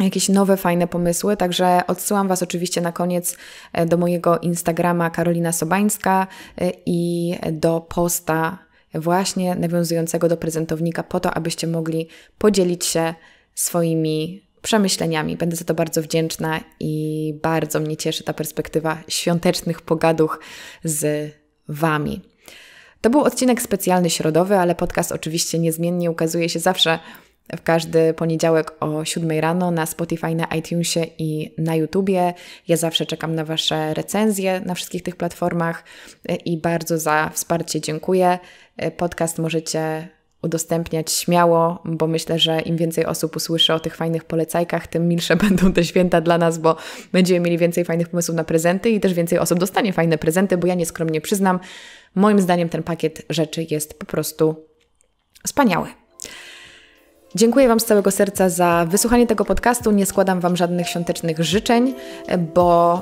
jakieś nowe, fajne pomysły. Także odsyłam Was oczywiście na koniec e, do mojego Instagrama Karolina Sobańska e, i do posta właśnie nawiązującego do prezentownika po to, abyście mogli podzielić się swoimi przemyśleniami. Będę za to bardzo wdzięczna i bardzo mnie cieszy ta perspektywa świątecznych pogaduch z Wami. To był odcinek specjalny środowy, ale podcast oczywiście niezmiennie ukazuje się zawsze w każdy poniedziałek o 7 rano na Spotify, na iTunesie i na YouTubie. Ja zawsze czekam na Wasze recenzje na wszystkich tych platformach e, i bardzo za wsparcie dziękuję. E, podcast możecie udostępniać śmiało, bo myślę, że im więcej osób usłyszy o tych fajnych polecajkach, tym milsze będą te święta dla nas, bo będziemy mieli więcej fajnych pomysłów na prezenty i też więcej osób dostanie fajne prezenty, bo ja nieskromnie przyznam, moim zdaniem ten pakiet rzeczy jest po prostu wspaniały. Dziękuję Wam z całego serca za wysłuchanie tego podcastu. Nie składam Wam żadnych świątecznych życzeń, bo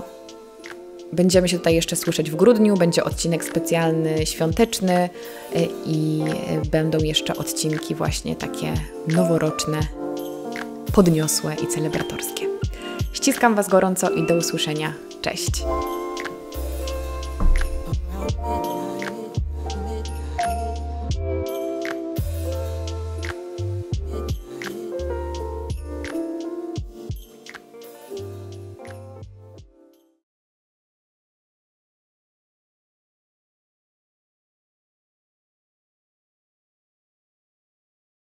będziemy się tutaj jeszcze słyszeć w grudniu. Będzie odcinek specjalny świąteczny i będą jeszcze odcinki właśnie takie noworoczne, podniosłe i celebratorskie. Ściskam Was gorąco i do usłyszenia. Cześć!